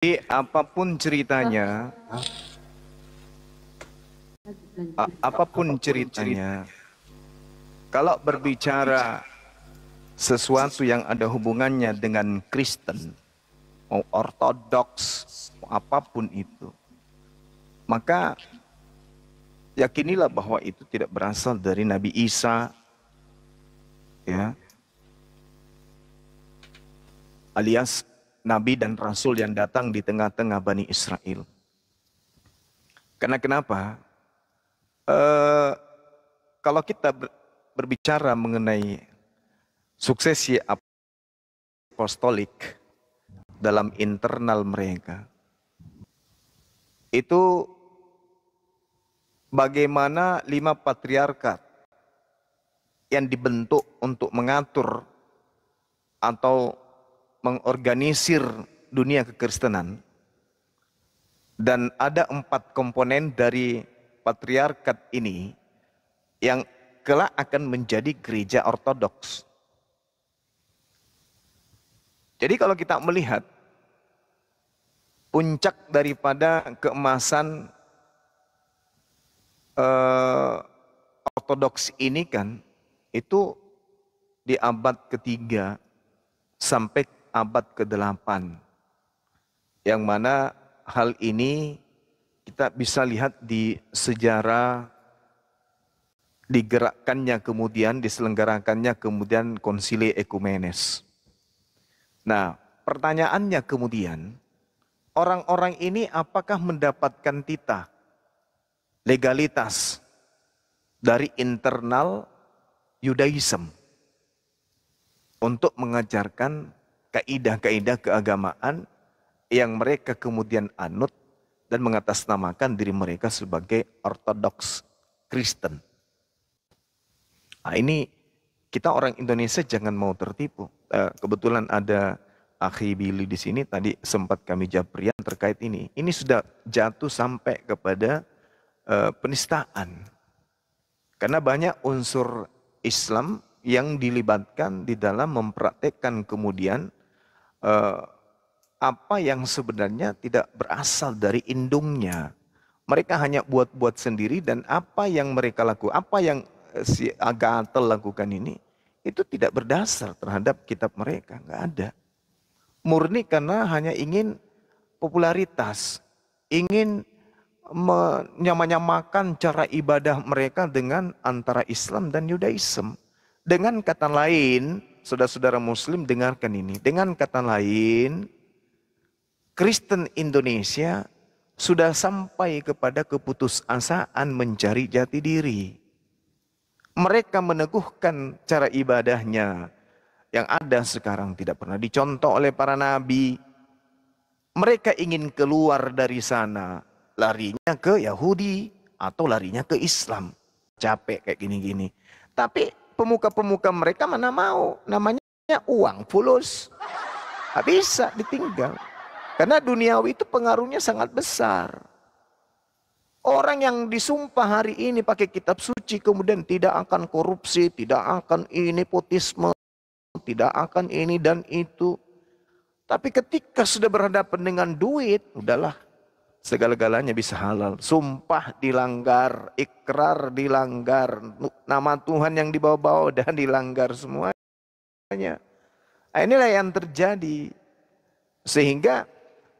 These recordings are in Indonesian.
Jadi apapun ceritanya, apapun ceritanya, kalau berbicara sesuatu yang ada hubungannya dengan Kristen, mau ortodoks, mau apapun itu, maka yakinilah bahwa itu tidak berasal dari Nabi Isa, ya, alias nabi dan rasul yang datang di tengah-tengah Bani Israel. Karena kenapa? E, kalau kita berbicara mengenai suksesi apostolik dalam internal mereka, itu bagaimana lima patriarkat yang dibentuk untuk mengatur atau mengorganisir dunia kekristenan dan ada empat komponen dari patriarkat ini yang kelak akan menjadi gereja ortodoks. Jadi kalau kita melihat puncak daripada keemasan eh, ortodoks ini kan itu di abad ketiga sampai abad ke-8. Yang mana hal ini kita bisa lihat di sejarah digerakkannya kemudian diselenggarakannya kemudian konsili ekumenes. Nah, pertanyaannya kemudian orang-orang ini apakah mendapatkan titah legalitas dari internal Yudaism untuk mengajarkan kaidah-kaidah keagamaan yang mereka kemudian anut dan mengatasnamakan diri mereka sebagai ortodoks Kristen. Nah, ini kita orang Indonesia jangan mau tertipu. Eh, kebetulan ada Akhi Billy di sini tadi sempat kami jabrian terkait ini. Ini sudah jatuh sampai kepada eh, penistaan. Karena banyak unsur Islam yang dilibatkan di dalam mempraktekkan kemudian Eh, apa yang sebenarnya tidak berasal dari indungnya. Mereka hanya buat-buat sendiri dan apa yang mereka lakukan, apa yang eh, si agatel lakukan ini, itu tidak berdasar terhadap kitab mereka, nggak ada. Murni karena hanya ingin popularitas, ingin menyamakan cara ibadah mereka dengan antara Islam dan Yudaisme Dengan kata lain, saudara-saudara muslim dengarkan ini. Dengan kata lain, Kristen Indonesia sudah sampai kepada keputusasaan mencari jati diri. Mereka meneguhkan cara ibadahnya yang ada sekarang tidak pernah dicontoh oleh para nabi. Mereka ingin keluar dari sana, larinya ke Yahudi atau larinya ke Islam. Capek kayak gini-gini. Tapi pemuka-pemuka mereka mana mau. Namanya uang fulus. nggak bisa ditinggal. Karena duniawi itu pengaruhnya sangat besar. Orang yang disumpah hari ini pakai kitab suci kemudian tidak akan korupsi, tidak akan ini potisme tidak akan ini dan itu. Tapi ketika sudah berhadapan dengan duit, udahlah segala-galanya bisa halal. Sumpah dilanggar, ikrar dilanggar, nama Tuhan yang dibawa-bawa dan dilanggar semuanya. Nah, inilah yang terjadi. Sehingga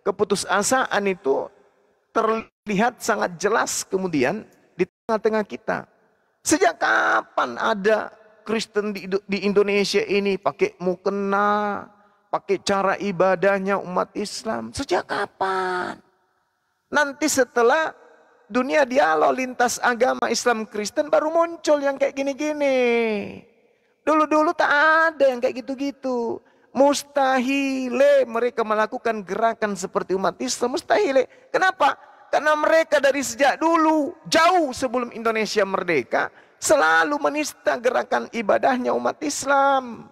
keputusasaan itu terlihat sangat jelas kemudian di tengah-tengah kita. Sejak kapan ada Kristen di, di Indonesia ini pakai mukena, pakai cara ibadahnya umat Islam? Sejak kapan? Nanti setelah dunia dialog lintas agama Islam Kristen baru muncul yang kayak gini-gini. Dulu-dulu tak ada yang kayak gitu-gitu. Mustahile mereka melakukan gerakan seperti umat Islam. Mustahile. Kenapa? Karena mereka dari sejak dulu, jauh sebelum Indonesia merdeka, selalu menista gerakan ibadahnya umat Islam.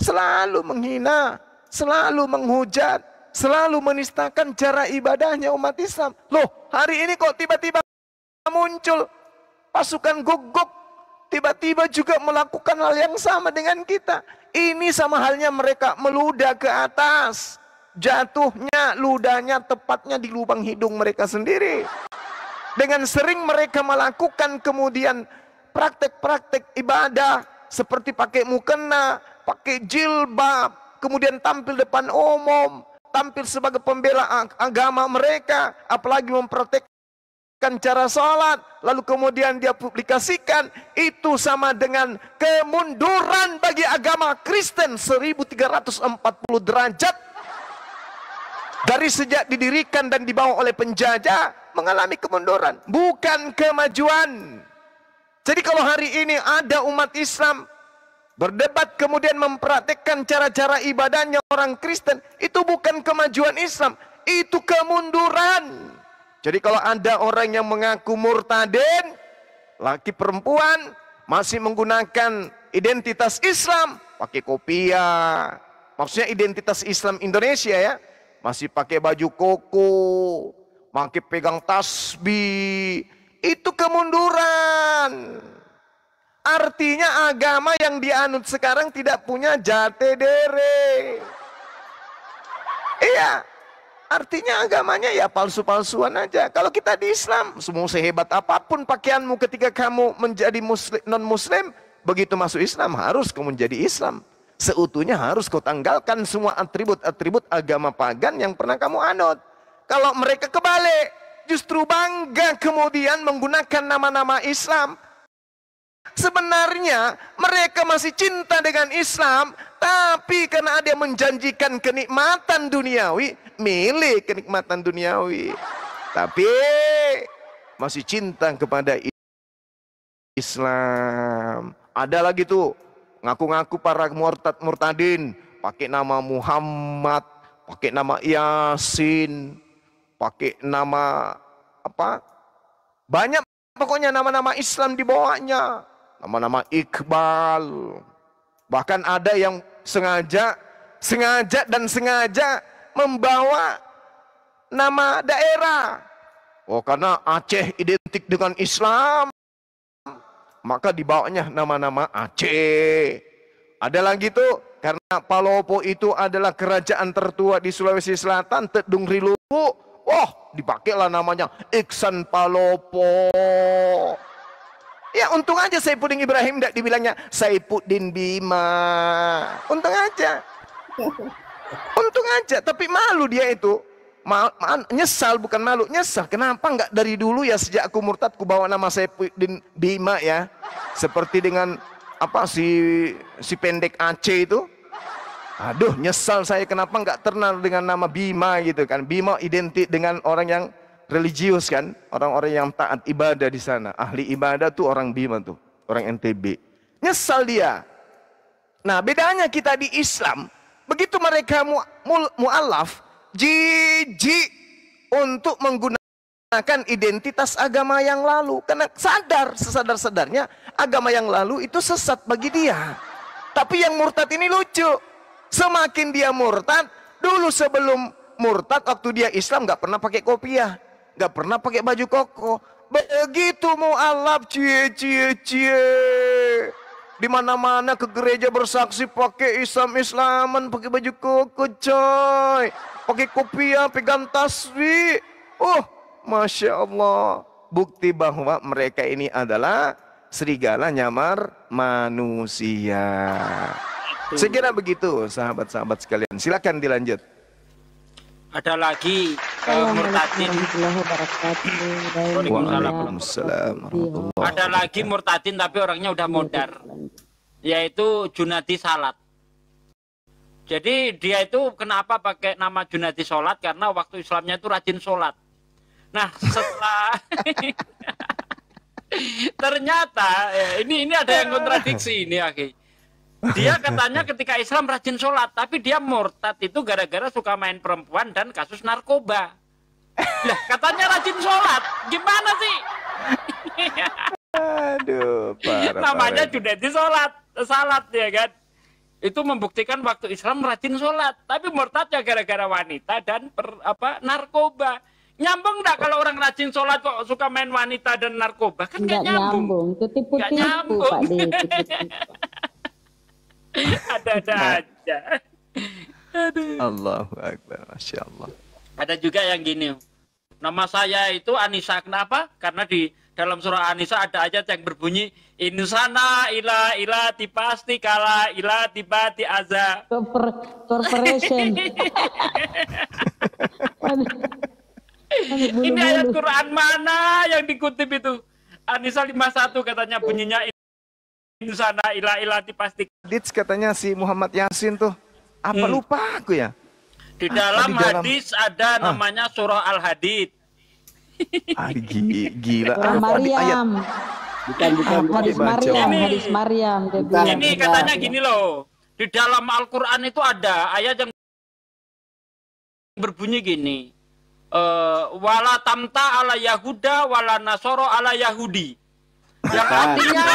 Selalu menghina, selalu menghujat, selalu menistakan cara ibadahnya umat Islam. Loh, hari ini kok tiba-tiba muncul pasukan guguk tiba-tiba juga melakukan hal yang sama dengan kita. Ini sama halnya mereka meluda ke atas. Jatuhnya ludahnya tepatnya di lubang hidung mereka sendiri. Dengan sering mereka melakukan kemudian praktek-praktek ibadah seperti pakai mukena, pakai jilbab, kemudian tampil depan umum, tampil sebagai pembela agama mereka, apalagi mempraktekkan cara sholat, lalu kemudian dia publikasikan, itu sama dengan kemunduran bagi agama Kristen 1340 derajat. Dari sejak didirikan dan dibawa oleh penjajah, mengalami kemunduran, bukan kemajuan. Jadi kalau hari ini ada umat Islam berdebat kemudian mempraktikkan cara-cara ibadahnya orang Kristen itu bukan kemajuan Islam itu kemunduran jadi kalau ada orang yang mengaku murtadin laki perempuan masih menggunakan identitas Islam pakai kopiah maksudnya identitas Islam Indonesia ya masih pakai baju koko pakai pegang tasbih itu kemunduran Artinya agama yang dianut sekarang tidak punya jati diri. Iya. Artinya agamanya ya palsu-palsuan aja. Kalau kita di Islam, semua sehebat apapun pakaianmu ketika kamu menjadi muslim, non-muslim, begitu masuk Islam harus kamu menjadi Islam. Seutuhnya harus kau tanggalkan semua atribut-atribut agama pagan yang pernah kamu anut. Kalau mereka kebalik, justru bangga kemudian menggunakan nama-nama Islam. Sebenarnya mereka masih cinta dengan Islam, tapi karena ada yang menjanjikan kenikmatan duniawi, milih kenikmatan duniawi. Tapi masih cinta kepada Islam. Ada lagi tuh ngaku-ngaku para murtad murtadin, pakai nama Muhammad, pakai nama Yasin, pakai nama apa? Banyak pokoknya nama-nama Islam di bawahnya nama-nama Iqbal. Bahkan ada yang sengaja, sengaja dan sengaja membawa nama daerah. Oh karena Aceh identik dengan Islam, maka dibawanya nama-nama Aceh. Ada lagi tuh karena Palopo itu adalah kerajaan tertua di Sulawesi Selatan, Tedung Oh, Wah, dipakailah namanya Iksan Palopo. Ya untung aja Saipudin Ibrahim tidak dibilangnya Saipudin Bima. Untung aja. Untung aja, tapi malu dia itu. Mal, mal, nyesal bukan malu, nyesal. Kenapa nggak dari dulu ya sejak aku murtad ku bawa nama Saipudin Bima ya. Seperti dengan apa si si pendek Aceh itu. Aduh, nyesal saya kenapa nggak terkenal dengan nama Bima gitu kan. Bima identik dengan orang yang religius kan, orang-orang yang taat ibadah di sana. Ahli ibadah tuh orang Bima tuh, orang NTB. Nyesal dia. Nah, bedanya kita di Islam, begitu mereka mualaf jijik untuk menggunakan identitas agama yang lalu karena sadar sesadar-sadarnya agama yang lalu itu sesat bagi dia. Tapi yang murtad ini lucu. Semakin dia murtad, dulu sebelum murtad waktu dia Islam nggak pernah pakai kopiah nggak pernah pakai baju koko. Begitu mau alap cie cie cie. Di mana-mana ke gereja bersaksi pakai Islam Islaman, pakai baju koko coy. Pakai kopiah, pegang taswi. Oh, uh, Masya Allah. Bukti bahwa mereka ini adalah serigala nyamar manusia. Sekira begitu sahabat-sahabat sekalian. Silakan dilanjut ada lagi eh, murtadin Waalaikumsalam ada lagi murtadin tapi orangnya udah modar yaitu Junati Salat jadi dia itu kenapa pakai nama Junati Salat karena waktu Islamnya itu rajin salat. nah setelah ternyata eh, ini ini ada yang kontradiksi ini akhirnya dia katanya ketika Islam rajin sholat, tapi dia murtad itu gara-gara suka main perempuan dan kasus narkoba. Lah katanya rajin sholat, gimana sih? Aduh, parah, Namanya sudah di sholat, salat ya kan? Itu membuktikan waktu Islam rajin sholat, tapi murtad ya gara-gara wanita dan per, apa narkoba. Nyambung nggak kalau orang rajin sholat kok suka main wanita dan narkoba? Kan nggak nyambung. nyambung. Itu tipu-tipu, Pak. Ada-ada nah. aja. Aduh. Allahu Akbar, Masya Allah. Ada juga yang gini, nama saya itu Anissa, kenapa? Karena di dalam surah Anissa ada aja yang berbunyi, Insana ila ila tipasti kala ila tiba di aza. corporation. Ini ayat Quran mana yang dikutip itu? Anissa 51 katanya bunyinya di sana ila ilati pasti. Hadits katanya si Muhammad Yasin tuh. Apa hmm. lupa aku ya? Di dalam, di dalam hadis ada ah. namanya surah Al-Hadid. Ah, gila. Ah, Maryam. Bukan, bukan, bukan. Ah, hadis Maryam, ini, hadis Maryam. Bukan, ini katanya gini loh. Di dalam Al-Quran itu ada ayat yang berbunyi gini. Uh, wala tamta ala Yahuda wala nasoro ala Yahudi. Yang artinya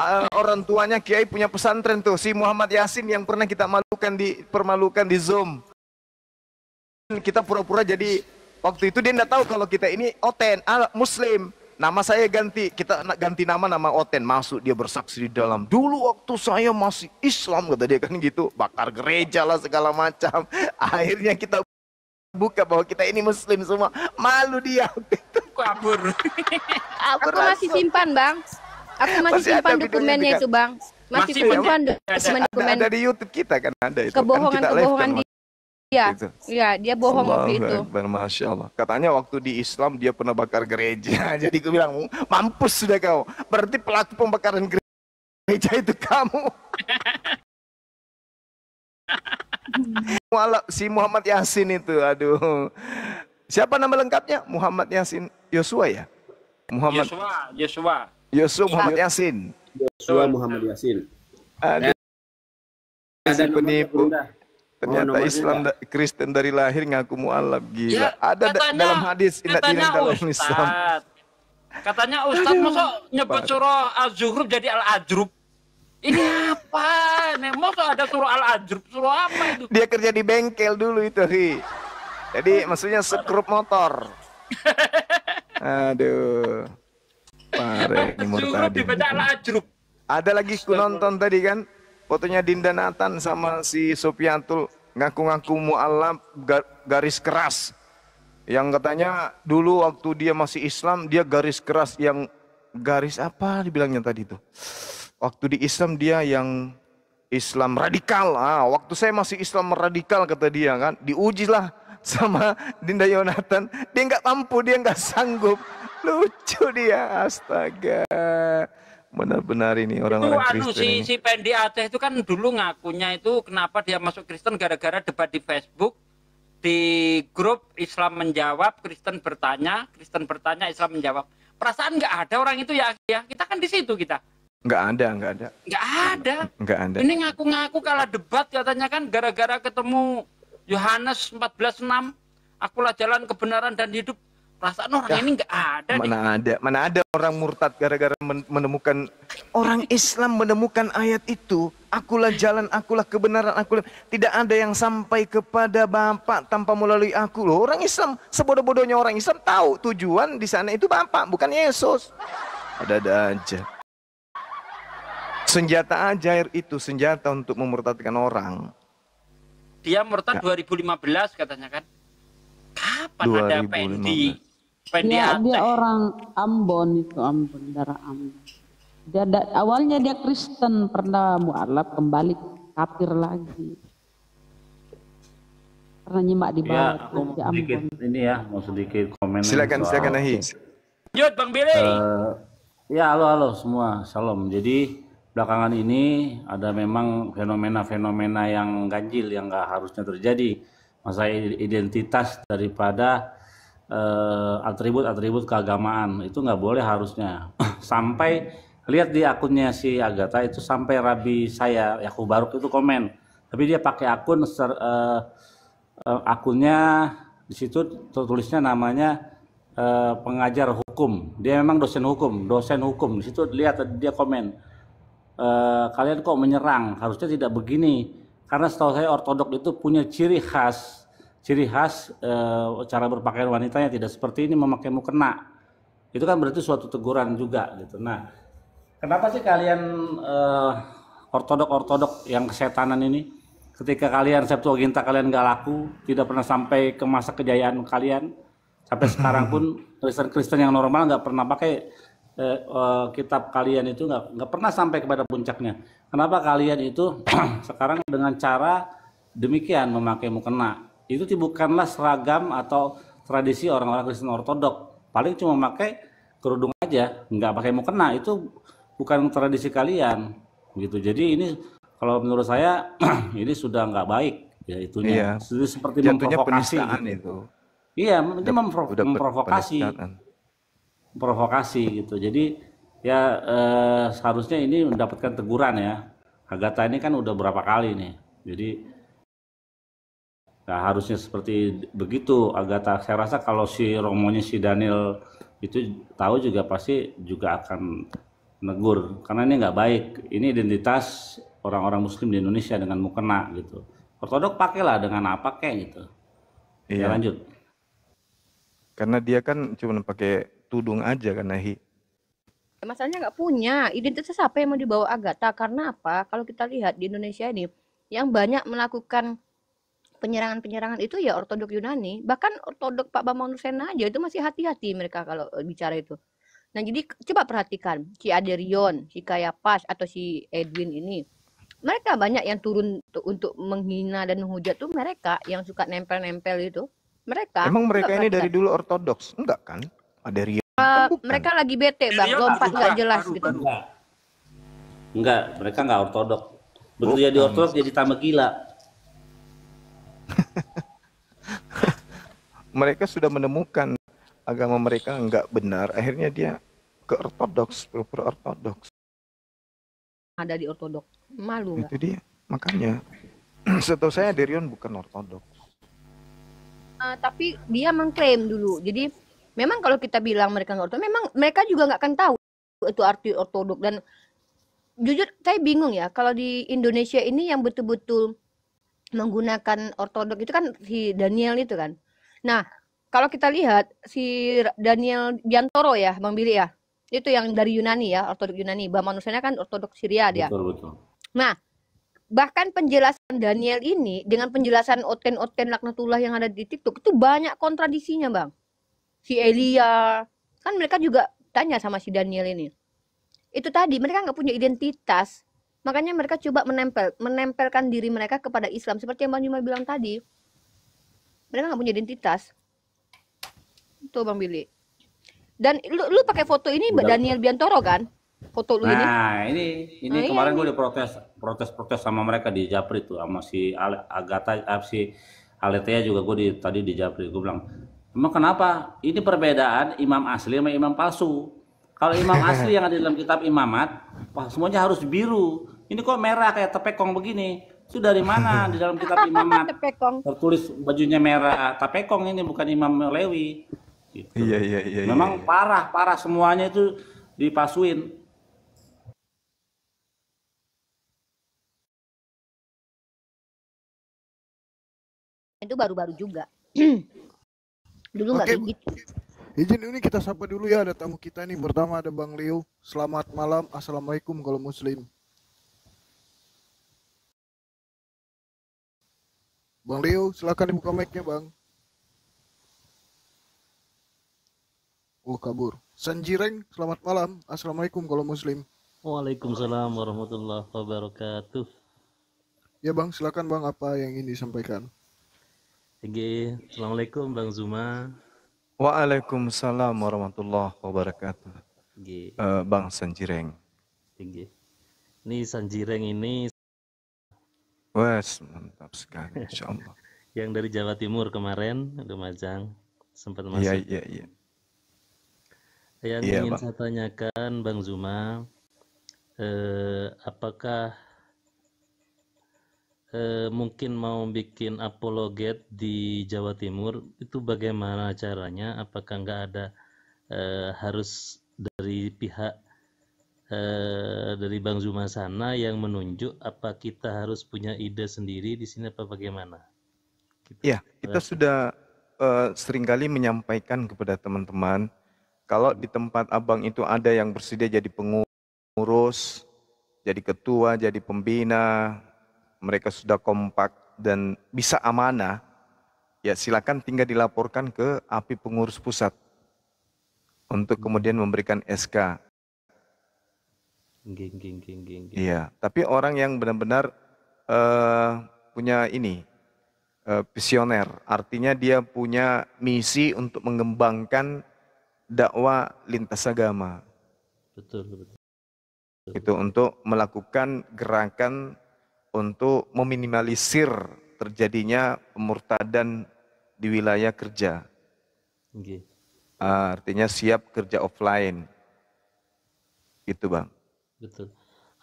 uh, orang tuanya Kiai punya pesantren tuh si Muhammad Yasin yang pernah kita malukan di permalukan di Zoom. Kita pura-pura jadi waktu itu dia nggak tahu kalau kita ini Oten ah, Muslim. Nama saya ganti, kita ganti nama nama Oten masuk dia bersaksi di dalam. Dulu waktu saya masih Islam kata dia kan gitu, bakar gereja lah segala macam. Akhirnya kita buka bahwa kita ini Muslim semua. Malu dia itu kabur. Aku masih simpan bang. Aku masih, masih simpan dokumennya itu, Bang. Masih, masih simpan ya, dokumen. Ada, dokumen. Ada, ada di YouTube kita kan ada itu. Kebohongan-kebohongan kan, dia Iya, gitu. iya dia bohong Allah waktu itu. Masya Allah. Katanya waktu di Islam dia pernah bakar gereja. Jadi aku bilang, mampus sudah kau. Berarti pelaku pembakaran gereja itu kamu. si Muhammad Yasin itu, aduh. Siapa nama lengkapnya? Muhammad Yasin Yosua ya? Muhammad Yosua, Yosua. Yusuf Muhammad Yasin. Yosua Muhammad Yasin. Ada ada penipu. Ternyata oh, Islam da Kristen dari lahir ngaku mualaf gila. Ya, ada katanya, dalam hadis katanya dalam Islam. Katanya Ustaz masuk nyebut surah Al-Zuhruf jadi Al-Ajrub. Ini apa? Nemo ada surah Al-Ajrub, surah apa itu? Dia kerja di bengkel dulu itu, Hi. Jadi maksudnya sekrup motor. Aduh. Parek dibaca Ada lagi ku nonton tadi kan fotonya Dinda Nathan sama si Sopiantul ngaku-ngaku mu'alam garis keras. Yang katanya dulu waktu dia masih Islam dia garis keras yang garis apa dibilangnya tadi itu. Waktu di Islam dia yang Islam radikal. Ah, waktu saya masih Islam radikal kata dia kan. diuji lah sama Dinda Yonatan. Dia nggak mampu, dia nggak sanggup. Lucu dia, astaga. Benar-benar ini orang-orang anu Kristen. Anu, si, ini. si Pendi Aceh itu kan dulu ngakunya itu kenapa dia masuk Kristen gara-gara debat di Facebook di grup Islam menjawab, Kristen bertanya, Kristen bertanya, Islam menjawab. Perasaan nggak ada orang itu ya, ya kita kan di situ kita. Nggak ada, nggak ada. Nggak ada. Nggak ada. Ini ngaku-ngaku kalah debat katanya kan gara-gara ketemu Yohanes 14:6, akulah jalan kebenaran dan hidup. Perasaan orang ya, ini nggak ada. Mana nih. ada? Mana ada orang murtad gara-gara menemukan orang Islam menemukan ayat itu, akulah jalan, akulah kebenaran, akulah tidak ada yang sampai kepada Bapak tanpa melalui aku loh. Orang Islam sebodoh-bodohnya orang Islam tahu tujuan di sana itu Bapak, bukan Yesus. Ada-ada aja. Senjata ajaib itu senjata untuk memurtadkan orang. Dia murtad ya. 2015 katanya kan. Kapan 2015. ada Pendi? ya, dia orang Ambon itu Ambon darah Ambon. Dia da, awalnya dia Kristen pernah mualaf kembali kafir lagi. Pernah nyimak di ya, bawah. Ya, aku di sedikit ini ya, mau sedikit komen. Silakan, soal... silakan Nahi. Lanjut Bang Billy. Uh, ya, halo halo semua. Salam. Jadi belakangan ini ada memang fenomena-fenomena yang ganjil yang nggak harusnya terjadi masa identitas daripada eh, atribut-atribut uh, keagamaan itu nggak boleh harusnya sampai lihat di akunnya si Agatha itu sampai Rabi saya Yakub Baruk itu komen tapi dia pakai akun ser, uh, akunnya di situ tertulisnya namanya uh, pengajar hukum dia memang dosen hukum dosen hukum di situ lihat dia komen e, kalian kok menyerang harusnya tidak begini karena setahu saya ortodok itu punya ciri khas ciri khas e, cara berpakaian wanitanya tidak seperti ini memakai mukena itu kan berarti suatu teguran juga gitu nah kenapa sih kalian e, eh, ortodok ortodok yang kesetanan ini ketika kalian Septuaginta kalian nggak laku, tidak pernah sampai ke masa kejayaan kalian, sampai sekarang pun Kristen-Kristen yang normal nggak pernah pakai eh, eh, kitab kalian itu nggak nggak pernah sampai kepada puncaknya. Kenapa kalian itu sekarang dengan cara demikian memakai mukena? Itu bukanlah seragam atau tradisi orang-orang Kristen Ortodok. Paling cuma memakai kerudung aja, nggak pakai mukena. Itu bukan tradisi kalian, gitu. Jadi ini kalau menurut saya ini sudah nggak baik ya itunya iya. seperti Jatuhnya memprovokasi gitu. itu iya itu memprovokasi penistaan provokasi gitu. Jadi ya eh, seharusnya ini mendapatkan teguran ya. Agatha ini kan udah berapa kali nih. Jadi nah harusnya seperti begitu Agatha. Saya rasa kalau si romonya si Daniel itu tahu juga pasti juga akan negur karena ini nggak baik. Ini identitas orang-orang Muslim di Indonesia dengan mukena gitu. Ortodok pakailah dengan apa kayak gitu. Iya. Ya lanjut. Karena dia kan cuma pakai tudung aja kan Nahi masalahnya nggak punya identitas apa yang mau dibawa Agatha karena apa kalau kita lihat di Indonesia ini yang banyak melakukan penyerangan-penyerangan itu ya ortodok Yunani bahkan ortodok Pak Bambang Nusena aja itu masih hati-hati mereka kalau eh, bicara itu nah jadi coba perhatikan si Aderion si Kayapas atau si Edwin ini mereka banyak yang turun untuk menghina dan menghujat tuh mereka yang suka nempel-nempel itu mereka emang mereka ini perhatikan. dari dulu ortodoks enggak kan Aderion Uh, mereka lagi bete bang, iya, lompat nggak jelas gitu. Enggak, enggak mereka nggak ortodok. ya di ortodok jadi tambah gila. mereka sudah menemukan agama mereka nggak benar, akhirnya dia ke ortodoks, proper ortodoks. Ada di ortodok, malu Itu dia, makanya. Setahu saya Derion bukan ortodok. Uh, eh, tapi dia mengklaim dulu, jadi memang kalau kita bilang mereka nggak ortodok memang mereka juga nggak akan tahu itu arti ortodok dan jujur saya bingung ya kalau di Indonesia ini yang betul-betul menggunakan ortodok itu kan si Daniel itu kan nah kalau kita lihat si Daniel Biantoro ya Bang Billy ya itu yang dari Yunani ya ortodok Yunani bahwa manusianya kan ortodok Syria dia ya. betul, betul. nah bahkan penjelasan Daniel ini dengan penjelasan oten-oten laknatullah yang ada di TikTok itu banyak kontradisinya bang si Elia kan mereka juga tanya sama si Daniel ini itu tadi mereka nggak punya identitas makanya mereka coba menempel menempelkan diri mereka kepada Islam seperti yang Bang Juma bilang tadi mereka nggak punya identitas tuh Bang Billy dan lu lu pakai foto ini Mbak Daniel Biantoro kan foto lu nah, ini nah ini ini nah, kemarin iya. gue diprotes protes protes sama mereka di Japri tuh sama si Agatha eh, si Aletea juga gue di, tadi di Japri gue bilang Emang kenapa? Ini perbedaan imam asli sama imam palsu. Kalau imam asli yang ada dalam kitab imamat, wah semuanya harus biru. Ini kok merah kayak tepekong begini. Itu dari mana di dalam kitab imamat? tepekong. Tertulis bajunya merah. Ah, tepekong ini bukan imam Lewi. Gitu. Iya, iya, iya. iya Memang iya. parah, parah semuanya itu dipasuin. Itu baru-baru juga. dulu nggak okay. Gitu. izin ini kita sapa dulu ya ada tamu kita nih pertama ada Bang Leo selamat malam assalamualaikum kalau muslim Bang Leo, silakan dibuka mic Bang. Oh, kabur. Sanjireng, selamat malam. Assalamualaikum kalau muslim. Waalaikumsalam warahmatullahi wabarakatuh. Ya, Bang, silakan Bang apa yang ingin disampaikan. Oke, Assalamualaikum Bang Zuma. Waalaikumsalam warahmatullahi wabarakatuh. Oke. Uh, Bang Sanjireng. Oke. Ini Sanjireng ini Wes, mantap sekali Insya Allah. Yang dari Jawa Timur kemarin, Lumajang sempat iya, masuk. Iya, iya, iya. Yang ya, ingin bang. saya tanyakan Bang Zuma, eh, apakah eh, mungkin mau bikin apologet di Jawa Timur itu bagaimana caranya? Apakah nggak ada eh, harus dari pihak eh, dari Bang Zuma sana yang menunjuk apa kita harus punya ide sendiri di sini apa bagaimana? Kita, ya, kita sudah sering eh, seringkali menyampaikan kepada teman-teman kalau di tempat abang itu ada yang bersedia jadi pengurus, jadi ketua, jadi pembina, mereka sudah kompak dan bisa amanah, ya silakan tinggal dilaporkan ke API pengurus pusat untuk kemudian memberikan SK. Ging, ging, ging, ging, Iya, tapi orang yang benar-benar uh, punya ini uh, visioner, artinya dia punya misi untuk mengembangkan dakwah lintas agama. Betul, betul. betul. Itu untuk melakukan gerakan untuk meminimalisir terjadinya pemurtadan di wilayah kerja. Okay. Ah, artinya siap kerja offline. Gitu Bang. Betul.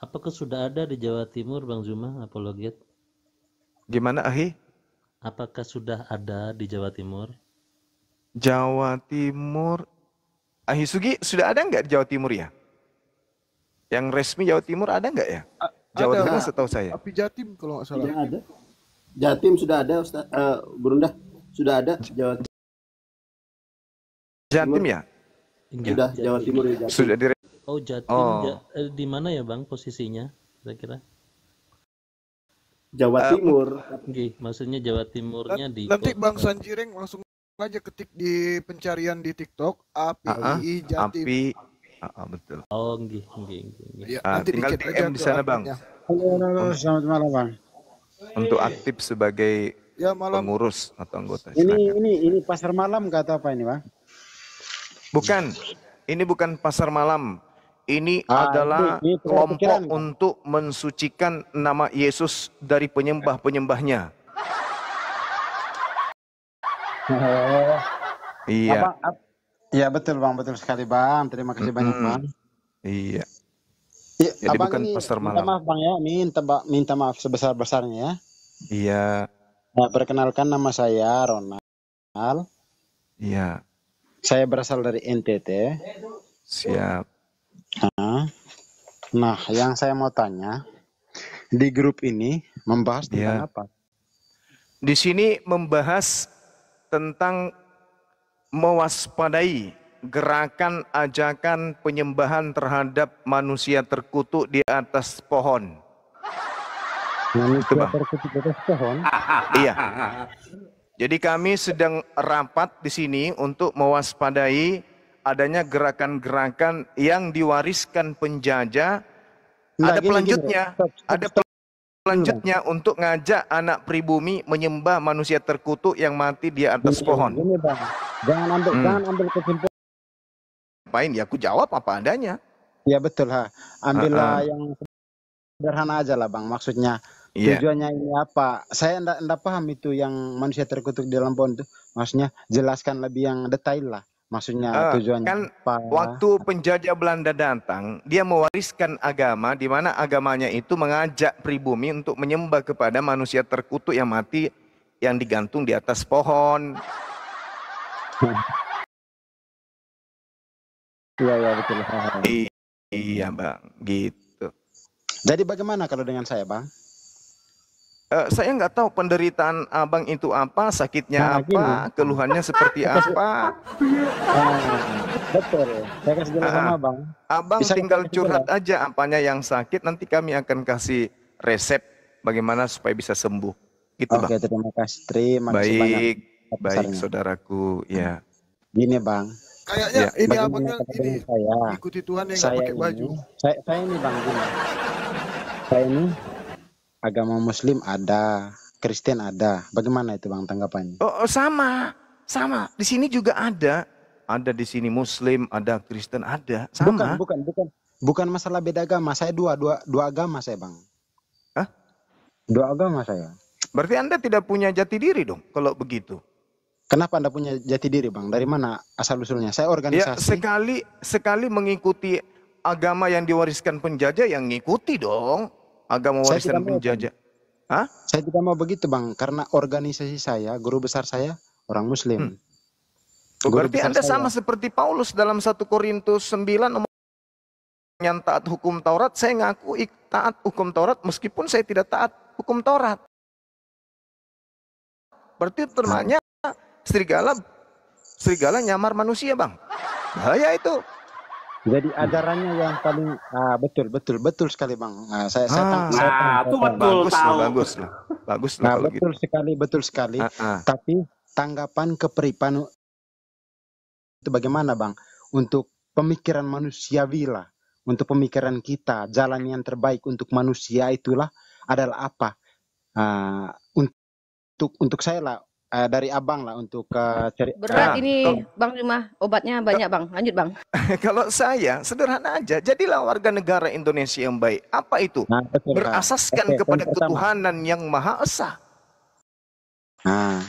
Apakah sudah ada di Jawa Timur Bang Zuma apologet? Gimana Ahi? Apakah sudah ada di Jawa Timur? Jawa Timur Ahi Sugi sudah ada nggak di Jawa Timur ya? Yang resmi Jawa Timur ada nggak ya? A Jawa ada, Tengah setahu saya. Api Jatim kalau nggak salah. Sudah ada. Jatim sudah ada Ustaz uh, Burunda sudah ada Jawa Timur. Jatim ya? Sudah Jawa Timur ya Jatim. Sudah di Oh, Jatim oh. Ja, eh, di mana ya, Bang, posisinya? Kira-kira. Jawa eh, Timur. Uh, maksudnya Jawa Timurnya di Nanti Bang Sanjireng langsung aja ketik di pencarian di TikTok API uh -huh. Jatim. API Ah betul. Oh, nggih, nggih, nggih. Ya, ah, nanti tinggal DM di sana, Bang. Halo, halo, selamat malam, Bang. Untuk aktif sebagai ya, malam. pengurus atau anggota. Ini silakan. ini ini pasar malam kata apa ini, Bang? Bukan. Ini bukan pasar malam. Ini ah, adalah ini, ini kelompok pikiran, untuk mensucikan nama Yesus dari penyembah-penyembahnya. Iya. Apa, apa, Iya betul bang, betul sekali bang. Terima kasih mm -hmm. banyak bang. Iya. Ya, Jadi abang bukan ini, pastor malam. Minta maaf bang ya, minta, minta maaf sebesar besarnya ya. Iya. Nah, perkenalkan nama saya Ronald. Iya. Saya berasal dari NTT. Siap. Nah, nah yang saya mau tanya di grup ini membahas iya. tentang ya. apa? Di sini membahas tentang mewaspadai gerakan ajakan penyembahan terhadap manusia terkutuk di atas pohon. Manusia terkutuk di atas pohon? iya. Jadi kami sedang rapat di sini untuk mewaspadai adanya gerakan-gerakan yang diwariskan penjajah. ada pelanjutnya, ada stop, selanjutnya iya. untuk ngajak anak pribumi menyembah manusia terkutuk yang mati di atas iya, pohon. Ini bang, jangan ambil hmm. jangan ambil kesimpulan. Apain ya? Aku jawab apa adanya. Ya betul ha. Ambillah uh -uh. yang sederhana aja lah bang. Maksudnya yeah. tujuannya ini apa? Saya enggak enggak paham itu yang manusia terkutuk di dalam pohon itu. Maksudnya jelaskan lebih yang detail lah. Maksudnya uh, tujuan kan apa? waktu penjajah Belanda datang, dia mewariskan agama di mana agamanya itu mengajak pribumi untuk menyembah kepada manusia terkutuk yang mati yang digantung di atas pohon. Iya, iya betul. Iya, Bang. Gitu. Jadi bagaimana kalau dengan saya, Bang? Uh, saya nggak tahu penderitaan abang itu apa, sakitnya nah, apa, gini. keluhannya seperti nah, apa. betul, saya kasih jelas uh, nah, sama abang. Abang Bisa tinggal curhat aja apanya yang sakit, nanti kami akan kasih resep bagaimana supaya bisa sembuh. Gitu, Oke, bang. terima kasih. Terima kasih baik, banyak. Baik, saudaraku. Ya. Gini bang. Kayaknya ya. ini abangnya ini saya. ikuti Tuhan yang saya pakai ini, baju. Saya, saya ini bang, gini. Saya ini agama Muslim ada, Kristen ada. Bagaimana itu bang tanggapannya? Oh, oh sama, sama. Di sini juga ada, ada di sini Muslim, ada Kristen, ada. Sama. Bukan, bukan, bukan. Bukan masalah beda agama. Saya dua, dua, dua agama saya bang. Hah? Dua agama saya. Berarti anda tidak punya jati diri dong kalau begitu. Kenapa Anda punya jati diri, Bang? Dari mana asal usulnya? Saya ya, organisasi. Ya, sekali sekali mengikuti agama yang diwariskan penjajah yang ngikuti dong agama Western penjajah. Hah? Saya tidak mau begitu bang, karena organisasi saya, guru besar saya orang Muslim. Hmm. Oh, berarti Anda saya. sama seperti Paulus dalam satu Korintus sembilan, yang taat hukum Taurat, saya ngaku taat hukum Taurat meskipun saya tidak taat hukum Taurat. Berarti ternyata nah. serigala serigala nyamar manusia, Bang. Bahaya itu. Jadi ajarannya yang paling uh, betul betul betul sekali bang. Nah, saya ah, saya, tahu. nah, saya tahu, itu betul bagus tahu. Lah, bagus lah, bagus lah. nah, kalau betul gitu. sekali betul sekali. Ah, ah. Tapi tanggapan keperipan itu bagaimana bang? Untuk pemikiran manusiawi lah, untuk pemikiran kita jalan yang terbaik untuk manusia itulah adalah apa? Uh, untuk untuk saya lah uh, dari abang lah untuk uh, eh, cerita. berat ah, ini kalau, bang rumah obatnya banyak bang lanjut bang kalau saya sederhana aja jadilah warga negara Indonesia yang baik apa itu nah, betul, berasaskan okay, kepada ketuhanan yang maha esa nah.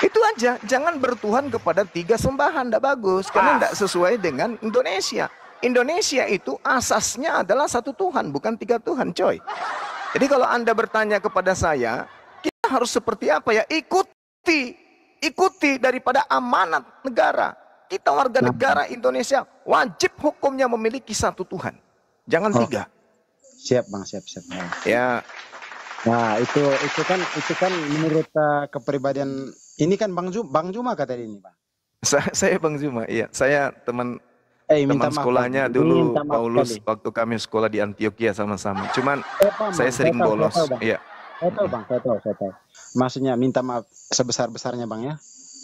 itu aja jangan bertuhan kepada tiga sembahan tidak bagus karena tidak sesuai dengan Indonesia Indonesia itu asasnya adalah satu Tuhan bukan tiga Tuhan coy jadi kalau anda bertanya kepada saya kita harus seperti apa ya ikut ikuti, ikuti daripada amanat negara. Kita warga nah. negara Indonesia wajib hukumnya memiliki satu Tuhan. Jangan oh. tiga. Siap bang, siap siap. Bang. Ya. Nah itu itu kan itu kan menurut uh, kepribadian ini kan bang Juma, bang Juma kata ini bang. Saya, saya bang Juma, iya. Saya teman eh, teman sekolahnya maaf, dulu Paulus kali. waktu kami sekolah di Antioquia sama-sama. Cuman eh, saya sering bolos. Iya. Saya tahu bang, saya tahu, saya tahu. Maksudnya minta maaf sebesar besarnya bang ya.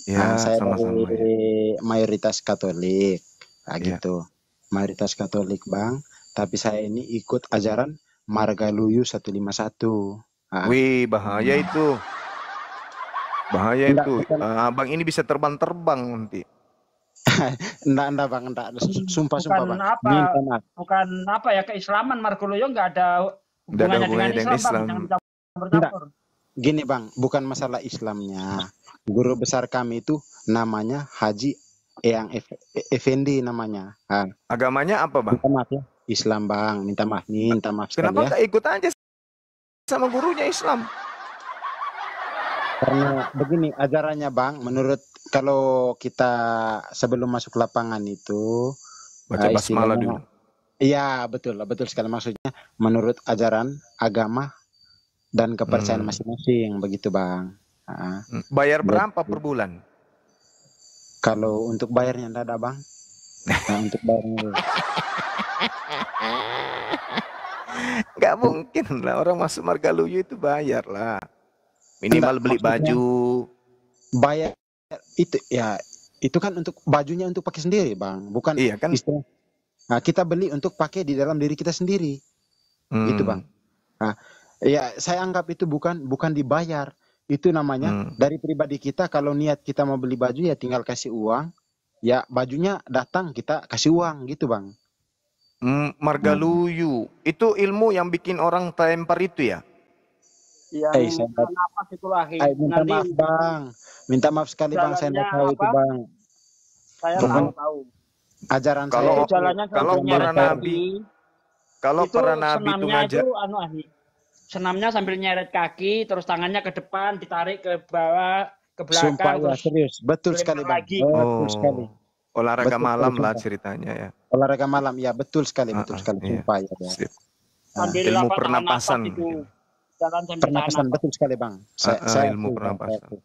Ya, nah, saya sama-sama. dari ya. mayoritas Katolik, nah, ya. gitu. Mayoritas Katolik bang, tapi saya ini ikut ajaran Margaluyu 151. Nah. Wih, bahaya hmm. itu. Bahaya itu. uh, ah, Abang ini bisa terbang-terbang nanti. enggak, enggak Bang, enggak. Sumpah, bukan sumpah, Bang. Apa, Bukan apa ya, keislaman Margaluyu enggak ada hubungannya, ada hubungannya dengan, dengan Islam. Islam. Enggak. Gini bang, bukan masalah Islamnya. Guru besar kami itu namanya Haji yang Effendi namanya. Ha. Agamanya apa bang? Minta maaf ya. Islam bang, minta maaf minta maaf Kenapa ya. gak ikut aja sama gurunya Islam? Karena begini ajarannya bang, menurut kalau kita sebelum masuk lapangan itu baca basmalah dulu. Iya betul, betul sekali maksudnya. Menurut ajaran agama dan kepercayaan hmm. masing-masing hmm. begitu bang. Nah, Bayar berapa per bulan? Kalau untuk bayarnya enggak ada bang. Nah, untuk bayar Gak mungkin lah orang masuk Margaluyu itu bayar lah. Minimal beli baju. Bayar itu ya itu kan untuk bajunya untuk pakai sendiri bang, bukan iya kan? Istri. nah, kita beli untuk pakai di dalam diri kita sendiri, gitu, hmm. Itu bang. Nah, Ya, saya anggap itu bukan bukan dibayar. Itu namanya hmm. dari pribadi kita kalau niat kita mau beli baju ya tinggal kasih uang. Ya, bajunya datang kita kasih uang gitu, Bang. Hmm, margaluyu. Hmm. Itu ilmu yang bikin orang tempar itu ya? Iya. hey, eh, saya... nafas itu lahir. Eh, minta maaf, Bang. Minta maaf sekali, Bang. Saya tidak tahu itu, Bang. Saya tahu, Ajaran kalau, saya. kalau, kalau para nabi, kalau para nabi itu ngajak. Itu anu senamnya sambil nyeret kaki, terus tangannya ke depan, ditarik ke bawah, ke belakang. Sumpah ya, serius, betul sekali bang. Lagi. Betul oh, sekali. Olahraga betul, malam betul, lah ceritanya ya. Olahraga malam ya betul sekali, betul sekali. Iya. Sumpah ya. Nah, ilmu pernapasan. Iya. pernapasan betul sekali bang. Saya, ah, saya ilmu pernapasan.